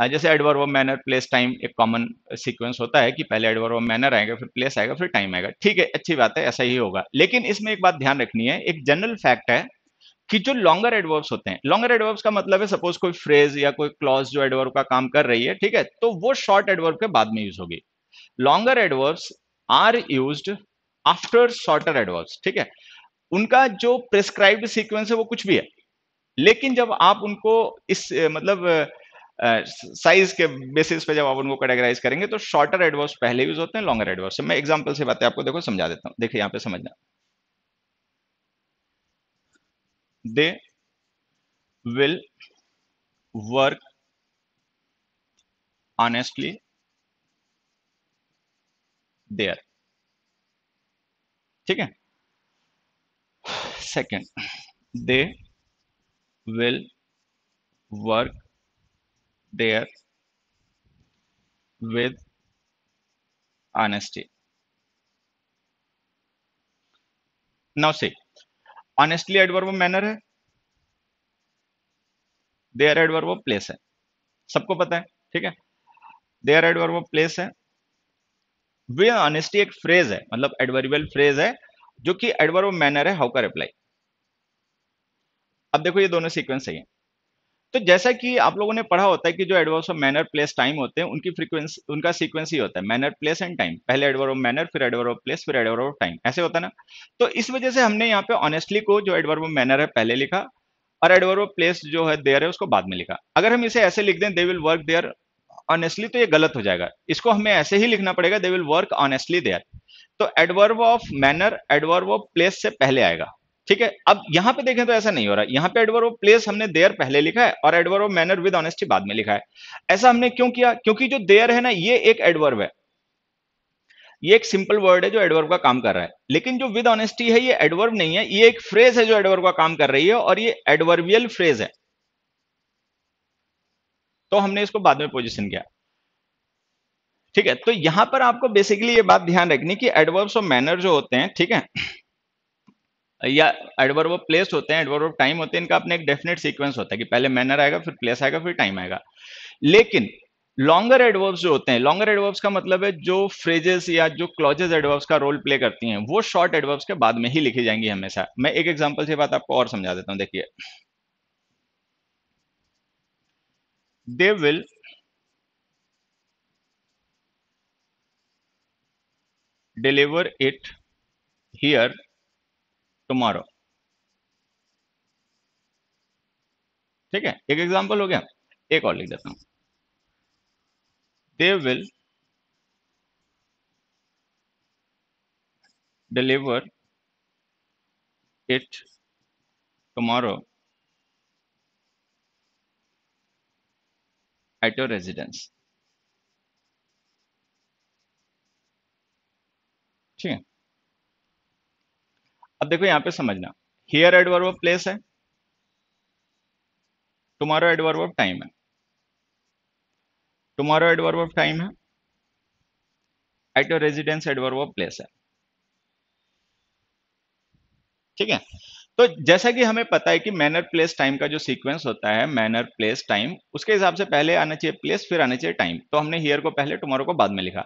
हाँ, जैसे adverb of manner place time एक कॉमन सीक्वेंस होता है कि पहले एडवर्व ऑफ मैनर आएगा फिर प्लेस आएगा फिर टाइम आएगा ठीक है अच्छी बात है ऐसा ही होगा लेकिन इसमें एक बात ध्यान रखनी है एक जनरल फैक्ट है कि जो लॉन्गर एडवर्ब्स होते हैं लॉन्गर एडवर्ब्स का मतलब है सपोज कोई फ्रेज या कोई क्लॉज जो एडवर्ब का काम कर रही है ठीक है तो वो शॉर्ट एडवर्ब के बाद में यूज होगी longer adverbs are use after shorter adverbs ठीक है उनका जो प्रिस्क्राइब्ड सीक्वेंस है वो कुछ भी है लेकिन जब आप उनको इस मतलब साइज के बेसिस पे जब आप उनको कैटेगराइज करेंगे तो शॉर्टर एडवर्स पहले यूज होते हैं लॉन्गर एडवर्स मैं एग्जाम्पल से बातें आपको देखो समझा देता हूँ देखिए यहाँ पे समझना they will work honestly there ठीक है second they will work there with honesty. Now see, honestly adverb manner है देयर एडवर्ब प्लेस है सबको पता है ठीक है देयर एडवर्ब प्लेस है वे ऑनेस्टी एक फ्रेज है मतलब एडवर्बियल फ्रेज है जो कि एडवर्ब मैनर है हाउ का रिप्लाई अब देखो ये दोनों सीक्वेंस सही है तो जैसा कि आप लोगों ने पढ़ा होता है कि जो adverbs of manner place time होते हैं उनकी फ्रीक्वेंसी उनका सीक्वेंस ही होता है मैनर प्लेस एंड टाइम पहले एडवर ऑफ मैनर फिर एडवर ऑफ प्लेस फिर एडवर ऑफ टाइम ऐसे होता है ना तो इस वजह से हमने यहाँ पे ऑनेस्टली को जो एडवर ऑफ मैनर है पहले लिखा और एडवर ऑफ प्लेस जो है देयर है उसको बाद में लिखा अगर हम इसे ऐसे लिख दें they will work there honestly तो ये गलत हो जाएगा इसको हमें ऐसे ही लिखना पड़ेगा they will work honestly there तो adverb of manner adverb of place से पहले आएगा ठीक है अब यहां पे देखें तो ऐसा नहीं हो रहा यहाँ पे एडवर्ब प्लेस हमने देयर पहले लिखा है और एडवर्ब मैनर विद ऑनेस्टी बाद में लिखा है ऐसा हमने क्यों किया क्योंकि जो देयर है ना ये एक एडवर्ब है ये एक सिंपल वर्ड है जो एडवर्ब का काम कर रहा है लेकिन जो विद ऑनेस्टी है ये एडवर्ब नहीं है ये एक फ्रेज है जो एडवर्ब का काम कर रही है और ये एडवर्बियल फ्रेज है तो हमने इसको बाद में पोजिशन किया ठीक है तो यहां पर आपको बेसिकली ये बात ध्यान रखनी कि एडवर्ब्स और मैनर जो होते हैं ठीक है या एडवर्ब ऑफ प्लेस होते हैं एडवर्ब ऑफ टाइम होते हैं इनका अपने एक डेफिनेट सीक्वेंस होता है कि पहले मैनर आएगा फिर प्लेस आएगा फिर टाइम आएगा लेकिन लॉन्गर एडवर्ब्स जो होते हैं लॉन्गर एडवर्ब्स का मतलब है जो फ्रेजेस या जो क्लॉजेस एडवर्ब्स का रोल प्ले करती हैं वो शॉर्ट एडवर्ब्स के बाद में ही लिखी जाएंगी हमेशा मैं एक एग्जाम्पल से बात आपको और समझा देता हूं देखिए they will deliver it here tomorrow ठीक है एक एग्जांपल हो गया एक और लिख देता हूं they will deliver it tomorrow at your residence ठीक है अब देखो यहां पे समझना हियर एडवर्ब ऑफ प्लेस है टुमारो एडवर्ब ऑफ टाइम है टुमारो एडवर्ब ऑफ टाइम है at your residence adverb of place है ठीक है तो जैसा कि हमें पता है कि मैनर प्लेस टाइम का जो सीक्वेंस होता है मैनर प्लेस टाइम उसके हिसाब से पहले आना चाहिए प्लेस फिर आना चाहिए टाइम तो हमने हियर को पहले टुमारो को बाद में लिखा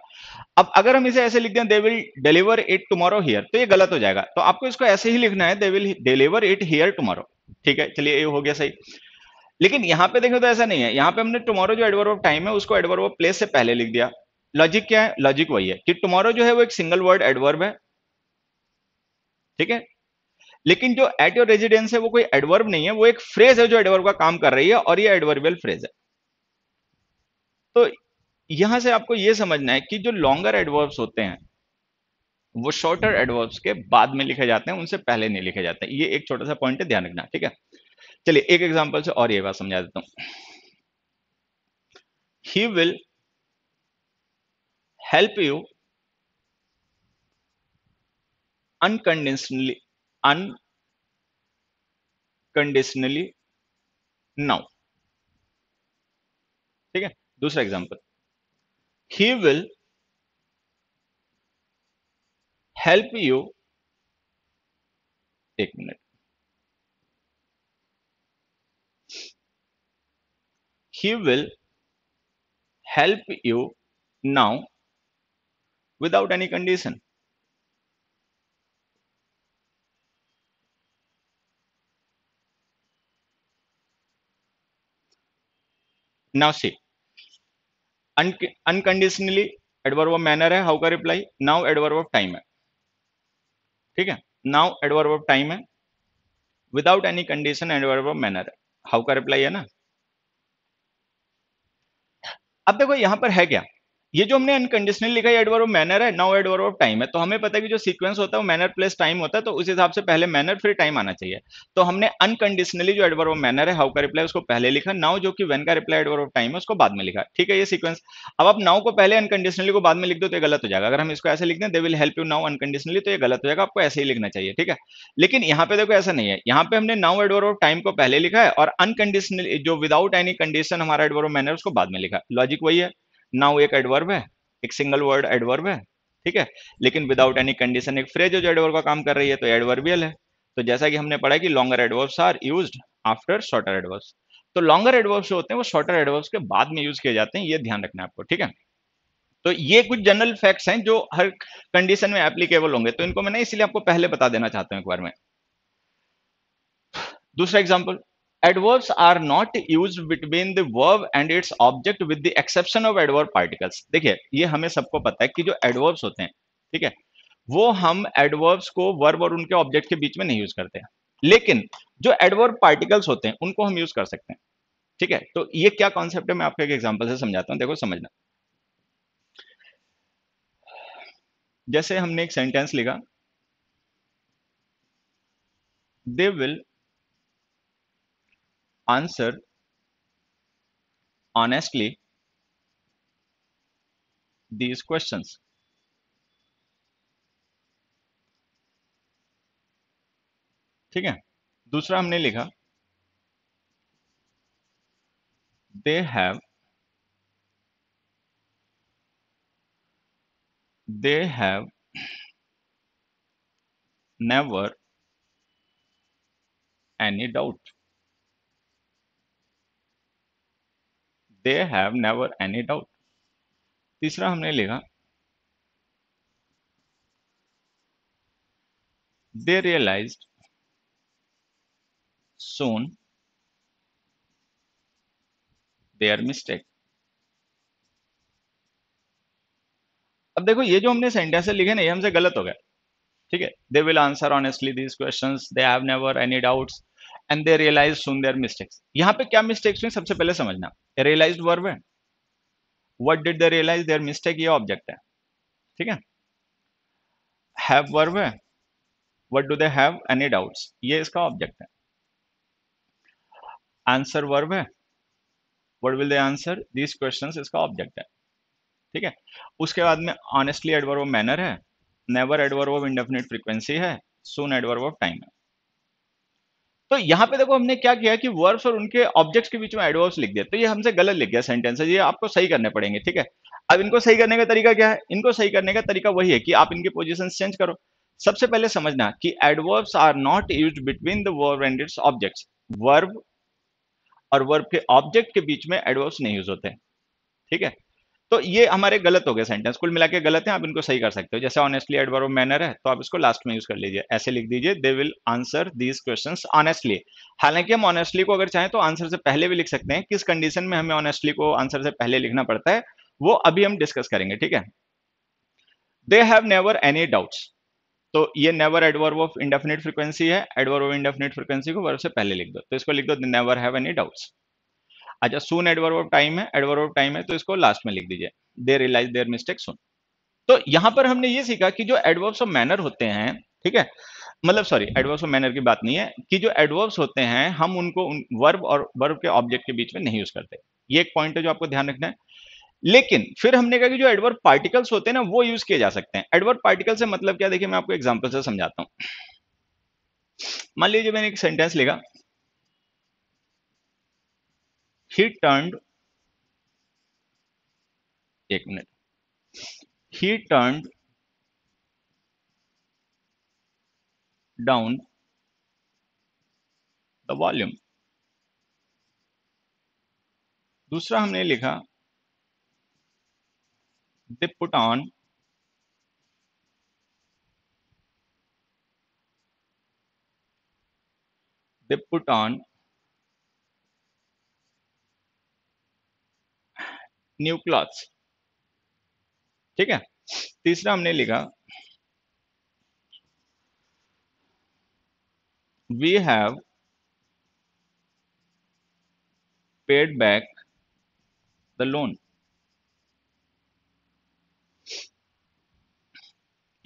अब अगर हम इसे ऐसे लिख दें they will deliver it tomorrow here तो ये गलत हो जाएगा तो आपको इसको ऐसे ही लिखना है they will deliver it here tomorrow ठीक है चलिए ये हो गया सही लेकिन यहां पर देखें तो ऐसा नहीं है यहां पर हमने टुमारो जो एडवर्ब ऑफ टाइम है उसको एडवर्ब ऑफ प्लेस से पहले लिख दिया लॉजिक क्या है लॉजिक वही है कि टुमारो जो है वो एक सिंगल वर्ड एडवर्ब है ठीक है लेकिन जो एट योर रेजिडेंस है वो कोई एडवर्ब नहीं है वो एक फ्रेज है जो एडवर्ब का काम कर रही है और ये एडवर्बियल फ्रेज है तो यहां से आपको ये समझना है कि जो लॉन्गर एडवर्ब्स होते हैं वो शॉर्टर एडवर्ब्स के बाद में लिखे जाते हैं उनसे पहले नहीं लिखे जाते हैं ये एक छोटा सा पॉइंट है ध्यान रखना ठीक है चलिए एक एग्जाम्पल से और ये बात समझा देता हूं he will help you unconditionally unconditionally now Okay. है example. he will help you एक minute he will help you now without any condition now see un unconditionally of manner है हाउ का reply now adverb of time है ठीक है now adverb of time है without any condition adverb of manner है how का reply है ना अब देखो यहां पर है क्या ये जो हमने अनकंडीशनल लिखा है एडवर्ब ऑफ मैनर है नाउ एडवर्ब ऑफ टाइम है तो हमें पता है कि जो सीक्वेंस होता है वो मैनर प्लस टाइम होता है तो उस हिसाब से पहले मैनर फिर टाइम आना चाहिए तो हमने अनकंडीशनली जो एडवर्ब ऑफ मैनर है हाउ का रिप्लाई उसको पहले लिखा नाउ जो कि वेन का रिप्लाई एडवर्ब ऑफ टाइम है उसको बाद में लिखा ठीक है ये सीक्वेंस अब आप नाउ को पहले अनकंडीशनली को बाद में लिख दो तो ये गलत हो जाएगा अगर हम इसको ऐसे लिख दें they will help you now unconditionally तो ये गलत हो जाएगा आपको ऐसे ही लिखना चाहिए ठीक है लेकिन यहाँ पे देखो ऐसा नहीं है यहाँ पे हमने नाउ एडवर्ब ऑफ टाइम को पहले लिखा है और अनकंडीशनली जो विदाउट एनी कंडीशन हमारा एडवर्ब ऑफ मैनर उसको बाद में लिखा लॉजिक वही है नाउ एक एडवर्ब है एक सिंगल वर्ड एडवर्ब है ठीक है लेकिन विदाउट एनी कंडीशन एक फ्रेज है जो एडवर्ब का काम कर रही है तो एडवर्बियल है तो जैसा कि हमने पढ़ा कि longer adverbs are use after shorter adverbs तो लॉन्गर एडवर्ब्स जो होते हैं वो शॉर्टर एडवर्ब्स के बाद में यूज किए जाते हैं ये ध्यान रखना आपको ठीक है तो ये कुछ जनरल फैक्ट्स हैं जो हर कंडीशन में एप्लीकेबल होंगे तो इनको मैंने इसलिए आपको पहले बता देना चाहता हूं एक बार में दूसरा example adverbs are not used between the verb and its object with the exception of adverb particles dekhiye ye hame sabko pata hai ki jo adverbs hote hain theek hai wo hum adverbs ko verb aur unke object ke beech mein nahi use karte हैं लेकिन जो adverb particles hote hain unko hum use kar sakte hain theek hai to ye kya concept hai main aapko ek example se samjhata hu dekho samajhna jaise humne ek sentence likha they will answer honestly these questions. ठीक है दूसरा हमने लिखा they have they have never any doubt they have never any doubt तीसरा हमने लिखा they realize soon their mistake अब देखो ये जो हमने सेंटेंस लिखे ना ये हमसे गलत हो गया ठीक है they will answer honestly these question they have never any doubts and they realize soon their mistakes यहां पे क्या मिस्टेक्स हुई सबसे पहले समझना रियलाइज वर्ब है what did they realize their mistake ये ऑब्जेक्ट है ठीक है हैव वर्ब है what do they have any doubt ये इसका ऑब्जेक्ट है आंसर वर्ब है what will they answer these question इसका ऑब्जेक्ट है ठीक है उसके बाद में ऑनेस्टली एडवर्व मैनर है नेवर एडवर्व इंडेफिनिट फ्रीक्वेंसी है सुन एडवर्व टाइम है तो यहाँ पे देखो हमने क्या किया कि वर्ब्स और उनके ऑब्जेक्ट्स के बीच में एडवर्ब्स लिख दिया तो ये हमसे गलत लिख गया सेंटेंस है ये आपको सही करने पड़ेंगे ठीक है अब इनको सही करने का तरीका क्या है इनको सही करने का तरीका वही है कि आप इनके पोजिशन चेंज करो सबसे पहले समझना कि adverbs are not use between the verb and its objects verb और वर्ब के ऑब्जेक्ट के बीच में एडवर्ब्स नहीं यूज होते ठीक है तो ये हमारे गलत हो गए सेंटेंस कुल मिला के गलत है आप इनको सही कर सकते हो जैसे ऑनेस्टली एडवर्ब मैनर है तो आप इसको लास्ट में यूज कर लीजिए ऐसे लिख दीजिए they will answer these question honestly हालांकि हम ऑनेस्टली को अगर चाहें तो आंसर से पहले भी लिख सकते हैं किस कंडीशन में हमें ऑनेस्टली को आंसर से पहले लिखना पड़ता है वो अभी हम डिस्कस करेंगे ठीक है they have never any doubts तो ये never adverb of indefinite frequency है एडवर ऑफ इंडेफिनिट फ्रिक्वेंसी को वर्ब से पहले लिख दो तो इसको लिख दो नेवर हैव एनी डाउट्स अच्छा सुन एडवर्ब ऑफ टाइम है एडवर्ब ऑफ टाइम है तो इसको लास्ट में लिख दीजिए they realize their mistake soon तो यहां पर हमने ये सीखा कि जो एडवर्ब्स ऑफ मैनर होते हैं ठीक है मतलब सॉरी एडवर्ब्स ऑफ मैनर की बात नहीं है कि जो एडवर्ब्स होते हैं हम उनको उन वर्ब और वर्ब के ऑब्जेक्ट के बीच में नहीं यूज करते ये एक पॉइंट है जो आपको ध्यान रखना है लेकिन फिर हमने कहा कि जो एडवर्ब पार्टिकल्स होते हैं ना वो यूज किए जा सकते हैं एडवर्ब पार्टिकल से मतलब क्या देखिए मैं आपको एग्जाम्पल से समझाता हूं मान लीजिए मैंने एक सेंटेंस लिखा ही टर्नड एक minute he turn down the volume दूसरा हमने लिखा they put on they put on new cloth ठीक है तीसरा हमने लिखा we have paid back the loan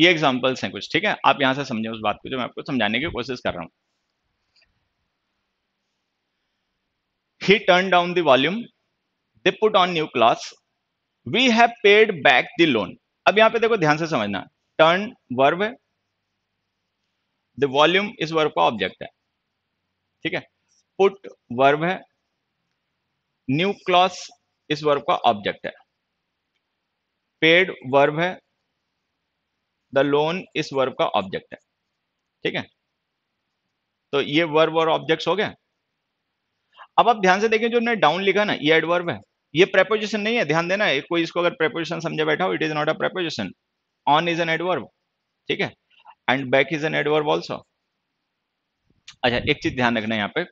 ये एग्जाम्पल्स हैं कुछ ठीक है आप यहां से समझे उस बात को जो मैं आपको समझाने की कोशिश कर रहा हूं he turn down the volume they put on new cloth we have paid back the loan अब यहां पे देखो ध्यान से समझना टर्न वर्ब है द वॉल्यूम इस वर्ब का ऑब्जेक्ट है ठीक है पुट वर्ब है न्यू क्लॉथ इस वर्ब का ऑब्जेक्ट है पेड वर्ब है द लोन इस वर्ब का ऑब्जेक्ट है ठीक है तो ये वर्ब और ऑब्जेक्ट्स हो गया अब आप ध्यान से देखें जो मैंने डाउन लिखा ना ये एडवर्ब है ये प्रेपोजिशन नहीं है ध्यान देना है कोई इसको अगर प्रेपोजिशन समझे बैठा हो it is not a preposition on is an adverb ठीक है and back is an adverb also अच्छा एक चीज ध्यान रखना यहाँ पे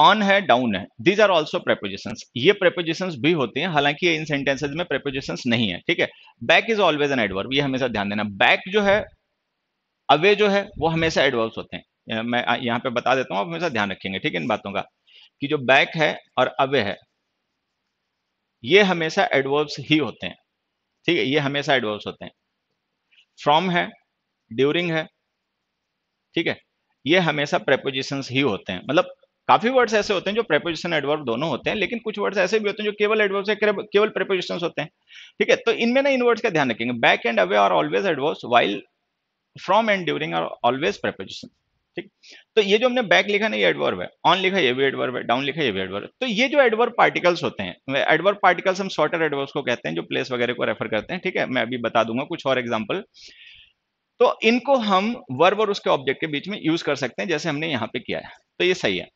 ऑन है डाउन है दीज आर ऑल्सो प्रेपोजिशन ये प्रेपोजिशन भी होती हैं हालांकि इन सेंटेंसेज में प्रेपोजिशन नहीं है ठीक है back is always an adverb ये हमेशा ध्यान देना बैक जो है अवे जो है वो हमेशा एडवर्ब्स होते हैं मैं यहाँ पे बता देता हूँ आप हमेशा ध्यान रखेंगे ठीक है इन बातों का कि जो बैक है और अवे है ये हमेशा एडवर्ब्स ही होते हैं ठीक है ये हमेशा एडवर्ब्स होते हैं फ्रॉम है ड्यूरिंग है ठीक है ये हमेशा प्रेपोजिशन ही होते हैं मतलब काफी वर्ड्स ऐसे होते हैं जो प्रेपोजिशन एडवर्ब दोनों होते हैं लेकिन कुछ वर्ड्स ऐसे भी होते हैं जो केवल एडवर्ब से केवल प्रेपोजिशन होते हैं ठीक है तो इनमें ना इन वर्ड्स का ध्यान रखेंगे back and away are always adverbs while from and during are always preposition ठीक तो ये जो हमने बैक लिखा ना ये एडवर्ब है ऑन लिखा ये भी एडवर्ब है डाउन लिखा ये भी एडवर्ब है तो ये जो एडवर्ब पार्टिकल्स होते हैं एडवर्ब पार्टिकल्स हम शॉर्टर एडवर्ब्स को कहते हैं जो प्लेस वगैरह को रेफर करते हैं ठीक है मैं अभी बता दूंगा कुछ और एग्जाम्पल तो इनको हम वर्ब और उसके ऑब्जेक्ट के बीच में यूज कर सकते हैं जैसे हमने यहाँ पे किया है तो ये सही है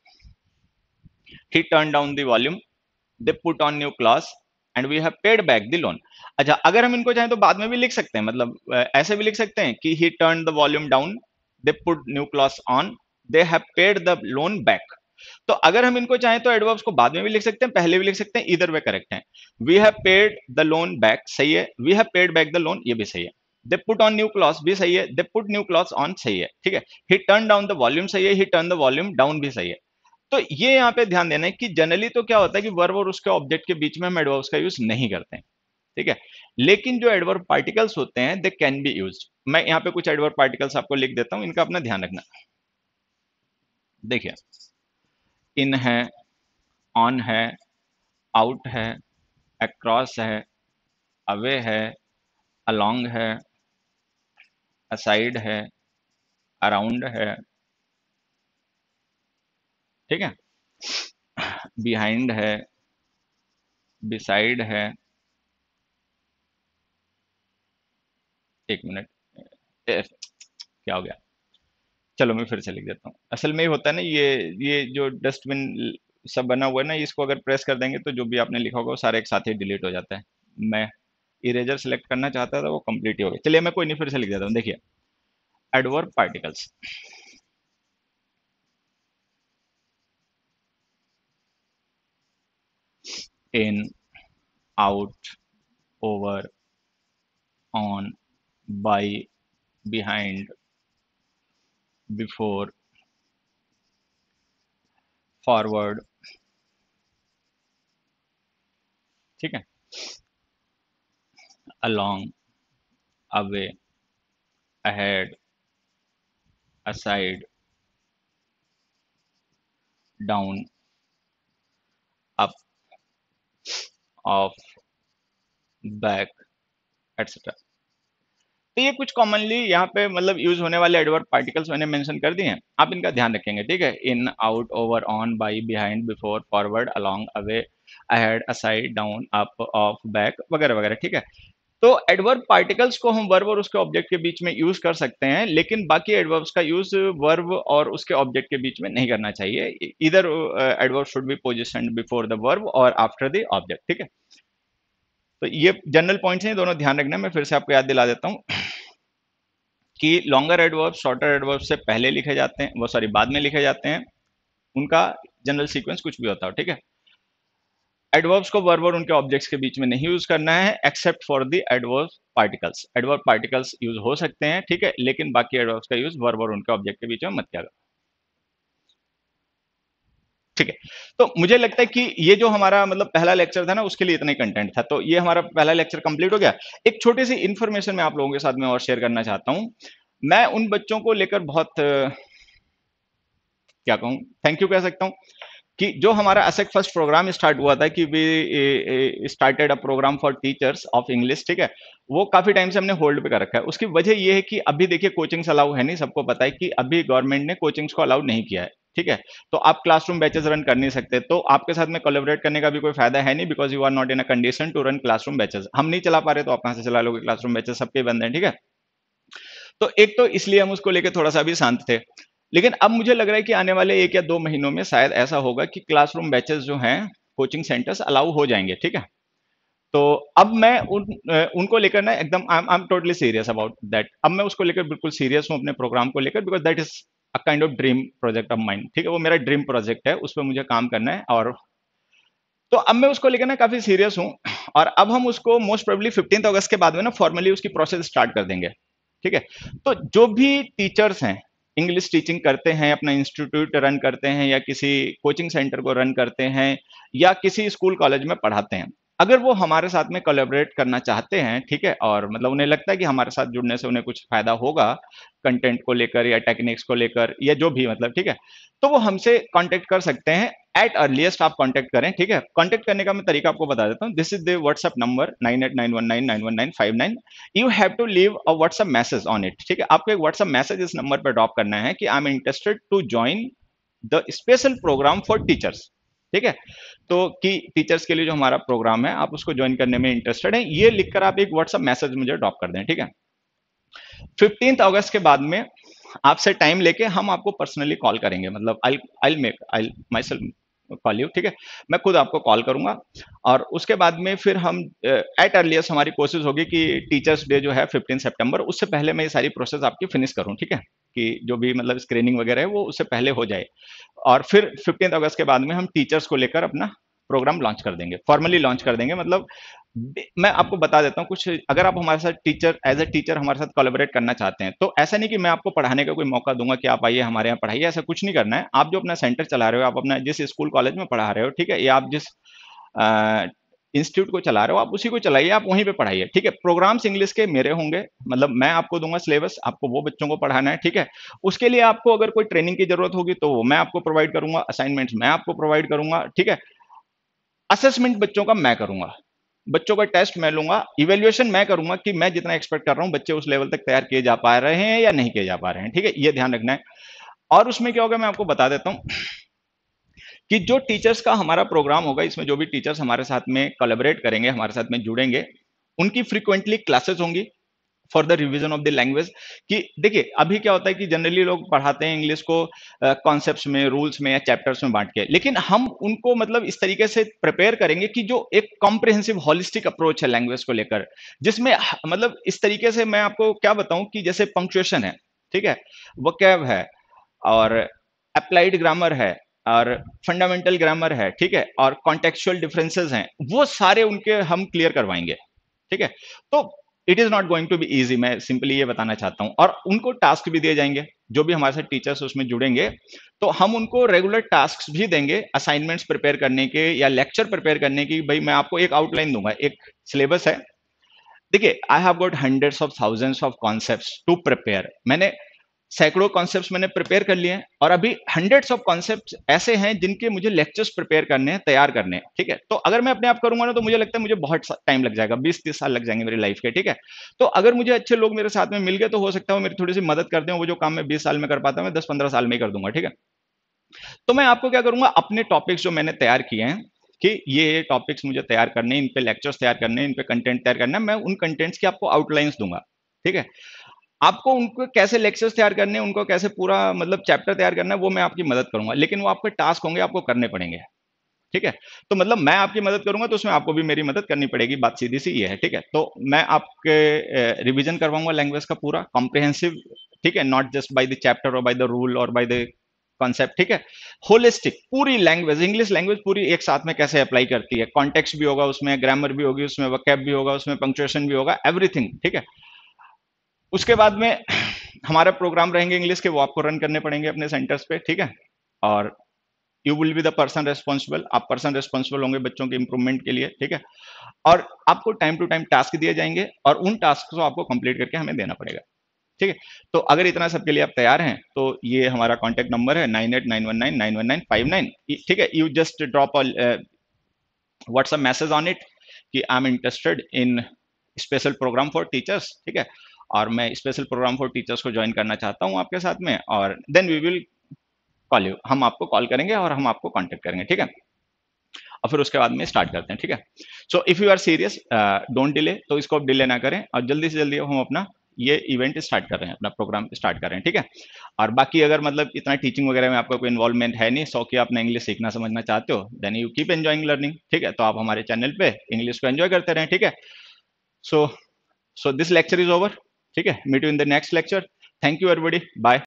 he turn down the volume they put on new class and we have paid back the loan अच्छा अगर हम इनको चाहें तो बाद में भी लिख सकते हैं मतलब ऐसे भी लिख सकते हैं कि he turn the volume down they put new clothes on they have paid the loan back तो अगर हम इनको चाहें तो एडवर्ब्स को बाद में भी लिख सकते हैं पहले भी लिख सकते हैं इधर वे करेक्ट है we have paid the loan back सही है we have paid back the loan ये भी सही है they put on new clothes भी सही है they put new clothes on सही है ठीक है he turn down the volume सही है he turn the volume down भी सही है तो ये यहां पे ध्यान देना है कि जनरली तो क्या होता है कि वर्ब और उसके ऑब्जेक्ट के बीच में हम एडवर्ब्स का यूज नहीं करते ठीक है लेकिन जो एडवर्ब पार्टिकल्स होते हैं दे कैन बी यूज्ड मैं यहाँ पे कुछ एडवर्ब पार्टिकल्स आपको लिख देता हूँ इनका अपना ध्यान रखना देखिए इन है ऑन है आउट है अक्रॉस है अवे है अलोंग है असाइड है अराउंड है ठीक है बिहाइंड है बिसाइड है एक मिनट क्या हो गया चलो मैं फिर से लिख देता हूँ असल में ही होता है ना ये ये जो डस्टबिन सब बना हुआ है ना इसको अगर प्रेस कर देंगे तो जो भी आपने लिखा होगा वो सारे एक साथ ही डिलीट हो जाता है मैं इरेजर सेलेक्ट करना चाहता था वो कंप्लीट ही हो गया चलिए मैं कोई नहीं फिर से लिख देता हूँ देखिए adverb particles in out over on by behind before forward, ठीक है along away ahead aside down up off back etc तो ये कुछ कॉमनली यहाँ पे मतलब यूज होने वाले एडवर्ब पार्टिकल्स मैंने मेंशन कर दिए हैं आप इनका ध्यान रखेंगे ठीक है in out over on by behind before forward along away ahead aside down up off back वगैरह वगैरह ठीक है तो एडवर्ब पार्टिकल्स को हम वर्ब और उसके ऑब्जेक्ट के बीच में यूज कर सकते हैं लेकिन बाकी एडवर्ब्स का यूज वर्ब और उसके ऑब्जेक्ट के बीच में नहीं करना चाहिए इधर adverb should be position before the verb और आफ्टर द ऑब्जेक्ट ठीक है तो ये जनरल पॉइंट्स हैं दोनों ध्यान रखना मैं फिर से आपको याद दिला देता हूँ कि लॉन्गर एडवर्ब शॉर्टर एडवर्ब से पहले लिखे जाते हैं वो सॉरी बाद में लिखे जाते हैं उनका जनरल सीक्वेंस कुछ भी होता हो ठीक है एडवर्ब्स को वर्ब और उनके ऑब्जेक्ट्स के बीच में नहीं यूज करना है except for the adverb particles adverb particles use हो सकते हैं ठीक है लेकिन बाकी एडवर्ब्स का यूज वर्ब और उनके ऑब्जेक्ट के बीच में मत किया ठीक है तो मुझे लगता है कि ये जो हमारा मतलब पहला लेक्चर था ना उसके लिए इतने कंटेंट था तो ये हमारा पहला लेक्चर कंप्लीट हो गया एक छोटी सी इन्फॉर्मेशन मैं आप लोगों के साथ में और शेयर करना चाहता हूँ मैं उन बच्चों को लेकर बहुत क्या कहूँ थैंक यू कह सकता हूँ कि जो हमारा असेक फर्स्ट प्रोग्राम स्टार्ट हुआ था कि we started a program for teachers of English ठीक है वो काफी टाइम से हमने होल्ड पे कर रखा है उसकी वजह ये है कि अभी देखिए कोचिंग्स अलाउ है नहीं सबको पता है कि अभी गवर्नमेंट ने कोचिंग्स को अलाउ नहीं किया है ठीक है तो आप क्लासरूम बैचेस रन कर नहीं सकते तो आपके साथ में कोलेबरेट करने का भी कोई फायदा है नहीं because you are not in a condition to run classroom batches हम नहीं चला पा रहे तो आप कहाँ से चला लोगे क्लासरूम बैचेस सबके बंद हैं ठीक है तो एक तो इसलिए हम उसको लेकर थोड़ा सा भी शांत थे लेकिन अब मुझे लग रहा है कि आने वाले एक या दो महीनों में शायद ऐसा होगा कि क्लासरूम बैचेस जो हैं कोचिंग सेंटर्स अलाउ हो जाएंगे ठीक है तो अब मैं उन उनको लेकर ना एकदम I am totally serious about that अब मैं उसको लेकर बिल्कुल सीरियस हूँ अपने प्रोग्राम को लेकर because that is a kind of dream project of mind ठीक है वो मेरा ड्रीम प्रोजेक्ट है उस पर मुझे काम करना है और तो अब मैं उसको लेकर ना काफी सीरियस हूँ और अब हम उसको मोस्ट प्रोबली फिफ्टींथ अगस्त के बाद में ना फॉर्मली उसकी प्रोसेस स्टार्ट कर देंगे ठीक है तो जो भी टीचर्स हैं इंग्लिश टीचिंग करते हैं अपना इंस्टीट्यूट रन करते हैं या किसी कोचिंग सेंटर को रन करते हैं या किसी स्कूल कॉलेज में पढ़ाते हैं अगर वो हमारे साथ में कोलेबरेट करना चाहते हैं ठीक है और मतलब उन्हें लगता है कि हमारे साथ जुड़ने से उन्हें कुछ फायदा होगा कंटेंट को लेकर या टेक्निक्स को लेकर या जो भी मतलब ठीक है तो वो हमसे कॉन्टेक्ट कर सकते हैं एट अर्लीस्ट आप कॉन्टेक्ट करें ठीक है कॉन्टेक्ट करने का मैं तरीका आपको बता देता हूँ this is the WhatsApp number nine eight nine one nine nine one nine five nine you have to leave a WhatsApp message on it ठीक है आपको एक व्हाट्सएप मैसेज इस नंबर पर ड्रॉप करना है कि I am interested to join the special program for teachers ठीक है तो कि टीचर्स के लिए जो हमारा प्रोग्राम है आप उसको ज्वाइन करने में इंटरेस्टेड है ये लिखकर आप एक व्हाट्सअप मैसेज मुझे ड्रॉप कर दें ठीक है फिफ्टींथ अगस्त के बाद में आपसे टाइम लेके हम आपको पर्सनली कॉल करेंगे मतलब I I make I myself call you ठीक है मैं खुद आपको कॉल करूंगा और उसके बाद में फिर हम एट अर्लीस्ट हमारी कोशिश होगी कि टीचर्स डे जो है फिफ्टीन सेप्टेम्बर उससे पहले मैं ये सारी प्रोसेस आपकी फिनिश करूँ ठीक है कि जो भी मतलब स्क्रीनिंग वगैरह है वो उससे पहले हो जाए और फिर फिफ्टीन अगस्त के बाद में हम टीचर्स को लेकर अपना प्रोग्राम लॉन्च कर देंगे फॉर्मली लॉन्च कर देंगे मतलब मैं आपको बता देता हूँ कुछ अगर आप हमारे साथ टीचर एज ए टीचर हमारे साथ कोलेबरेट करना चाहते हैं तो ऐसा नहीं कि मैं आपको पढ़ाने का कोई मौका दूंगा कि आप आइए हमारे यहाँ पढ़ाइए ऐसा कुछ नहीं करना है आप जो अपना सेंटर चला रहे हो आप अपना जिस स्कूल कॉलेज में पढ़ा रहे हो ठीक है या आप जिस इंस्टीट्यूट को चला रहे हो आप उसी को चलाइए आप वहीं पर पढ़ाइए ठीक है प्रोग्राम्स इंग्लिश के मेरे होंगे मतलब मैं आपको दूंगा सिलेबस आपको वो बच्चों को पढ़ाना है ठीक है उसके लिए आपको अगर कोई ट्रेनिंग की जरूरत होगी तो मैं आपको प्रोवाइड करूंगा असाइनमेंट्स मैं आपको प्रोवाइड करूंगा ठीक है असेसमेंट बच्चों का मैं करूंगा बच्चों का टेस्ट मैं लूंगा इवेल्युएशन मैं करूंगा कि मैं जितना एक्सपेक्ट कर रहा हूं बच्चे उस लेवल तक तैयार किए जा पा रहे हैं या नहीं किए जा पा रहे हैं ठीक है ये ध्यान रखना है और उसमें क्या होगा मैं आपको बता देता हूं कि जो टीचर्स का हमारा प्रोग्राम होगा इसमें जो भी टीचर्स हमारे साथ में कोलेबरेट करेंगे हमारे साथ में जुड़ेंगे उनकी फ्रीक्वेंटली क्लासेस होंगी for the revision of the language कि देखिए अभी क्या होता है कि जनरली लोग पढ़ाते हैं इंग्लिश को कॉन्सेप्ट में रूल्स में या चैप्टर्स में बांट के लेकिन हम उनको मतलब इस तरीके से प्रिपेयर करेंगे कि जो एक कॉम्प्रिहेंसिव हॉलिस्टिक अप्रोच है लैंग्वेज को लेकर जिसमें मतलब इस तरीके से मैं आपको क्या बताऊं कि जैसे पंक्चुएशन है ठीक है वो कैब है और अप्लाइड ग्रामर है और फंडामेंटल ग्रामर है ठीक है और कॉन्टेक्चुअल डिफरेंसेस हैं वो सारे उनके हम क्लियर करवाएंगे ठीक है तो it is not going to be easy मैं सिंपली ये बताना चाहता हूँ और उनको टास्क भी दिए जाएंगे जो भी हमारे साथ टीचर्स उसमें जुड़ेंगे तो हम उनको रेगुलर टास्क भी देंगे असाइनमेंट्स प्रिपेयर करने के या लेक्चर प्रिपेयर करने की भाई मैं आपको एक आउटलाइन दूंगा एक सिलेबस है देखिए I have got hundreds of thousands of concept to prepare मैंने सैकड़ों कॉन्सेप्ट मैंने प्रिपेयर कर लिए हैं और अभी हंड्रेड्स ऑफ कॉन्सेप्ट ऐसे हैं जिनके मुझे लेक्चर्स प्रिपेयर करने हैं तैयार करने हैं ठीक है तो अगर मैं अपने आप करूंगा ना तो मुझे लगता है मुझे बहुत टाइम लग जाएगा बीस तीस साल लग जाएंगे मेरी लाइफ के ठीक है तो अगर मुझे अच्छे लोग मेरे साथ में मिल गए तो हो सकता है मेरी थोड़ी सी मदद कर दें वो जो काम मैं बीस साल में कर पाता हूँ मैं दस पंद्रह साल में कर दूंगा ठीक है तो मैं आपको क्या करूंगा अपने टॉपिक्स जो मैंने तैयार किए हैं कि ये टॉपिक्स मुझे तैयार करने इन पे लेक्चर्स तैयार करने इन पे कंटेंट तैयार करना मैं उन कंटेंट्स की आपको आउटलाइंस दूंगा ठीक है आपको उनको कैसे लेक्चर्स तैयार करने हैं उनको कैसे पूरा मतलब चैप्टर तैयार करना है वो मैं आपकी मदद करूंगा लेकिन वो आपके टास्क होंगे आपको करने पड़ेंगे ठीक है तो मतलब मैं आपकी मदद करूंगा तो उसमें आपको भी मेरी मदद करनी पड़ेगी बात सीधी सी ये है ठीक है तो मैं आपके रिविजन करवाऊंगा लैंग्वेज का पूरा कॉम्प्रिहेंसिव ठीक है not just by the chapter और बाय द रूल और बाय द कॉन्सेप्ट ठीक है होलिस्टिक पूरी लैंग्वेज इंग्लिश लैंग्वेज पूरी एक साथ में कैसे अप्लाई करती है कॉन्टेक्स्ट भी होगा उसमें ग्रामर भी होगी उसमें वकैब भी होगा उसमें पंक्चुएशन भी होगा एवरीथिंग ठीक है उसके बाद में हमारा प्रोग्राम रहेंगे इंग्लिश के वो आपको रन करने पड़ेंगे अपने सेंटर्स पे ठीक है और you will be the person responsible आप पर्सन रेस्पॉन्सिबल होंगे बच्चों के इंप्रूवमेंट के लिए ठीक है और आपको टाइम टू टाइम टास्क दिए जाएंगे और उन टास्क को आपको कंप्लीट करके हमें देना पड़ेगा ठीक है तो अगर इतना सबके लिए आप तैयार हैं तो ये हमारा कॉन्टैक्ट नंबर है nine eight nine one nine nine one nine five nine ठीक है you just drop a WhatsApp message on it कि I am interested in special program for teachers ठीक है और मैं स्पेशल प्रोग्राम फॉर टीचर्स को join करना चाहता हूँ आपके साथ में और then we will call you हम आपको कॉल करेंगे और हम आपको कॉन्टेक्ट करेंगे ठीक है और फिर उसके बाद में स्टार्ट करते हैं ठीक है so if you are serious don't delay तो इसको आप डिले ना करें और जल्दी से जल्दी हम अपना ये इवेंट स्टार्ट कर रहे हैं अपना प्रोग्राम स्टार्ट कर रहे हैं ठीक है और बाकी अगर मतलब इतना टीचिंग वगैरह में आपका कोई इन्वॉल्वमेंट है नहीं सौ आप ना इंग्लिश सीखना समझना चाहते हो then you keep enjoying learning ठीक है तो आप हमारे चैनल पे इंग्लिश को एंजॉय करते रहें ठीक है so so this lecture is over ठीक है meet you in the next lecture thank you everybody bye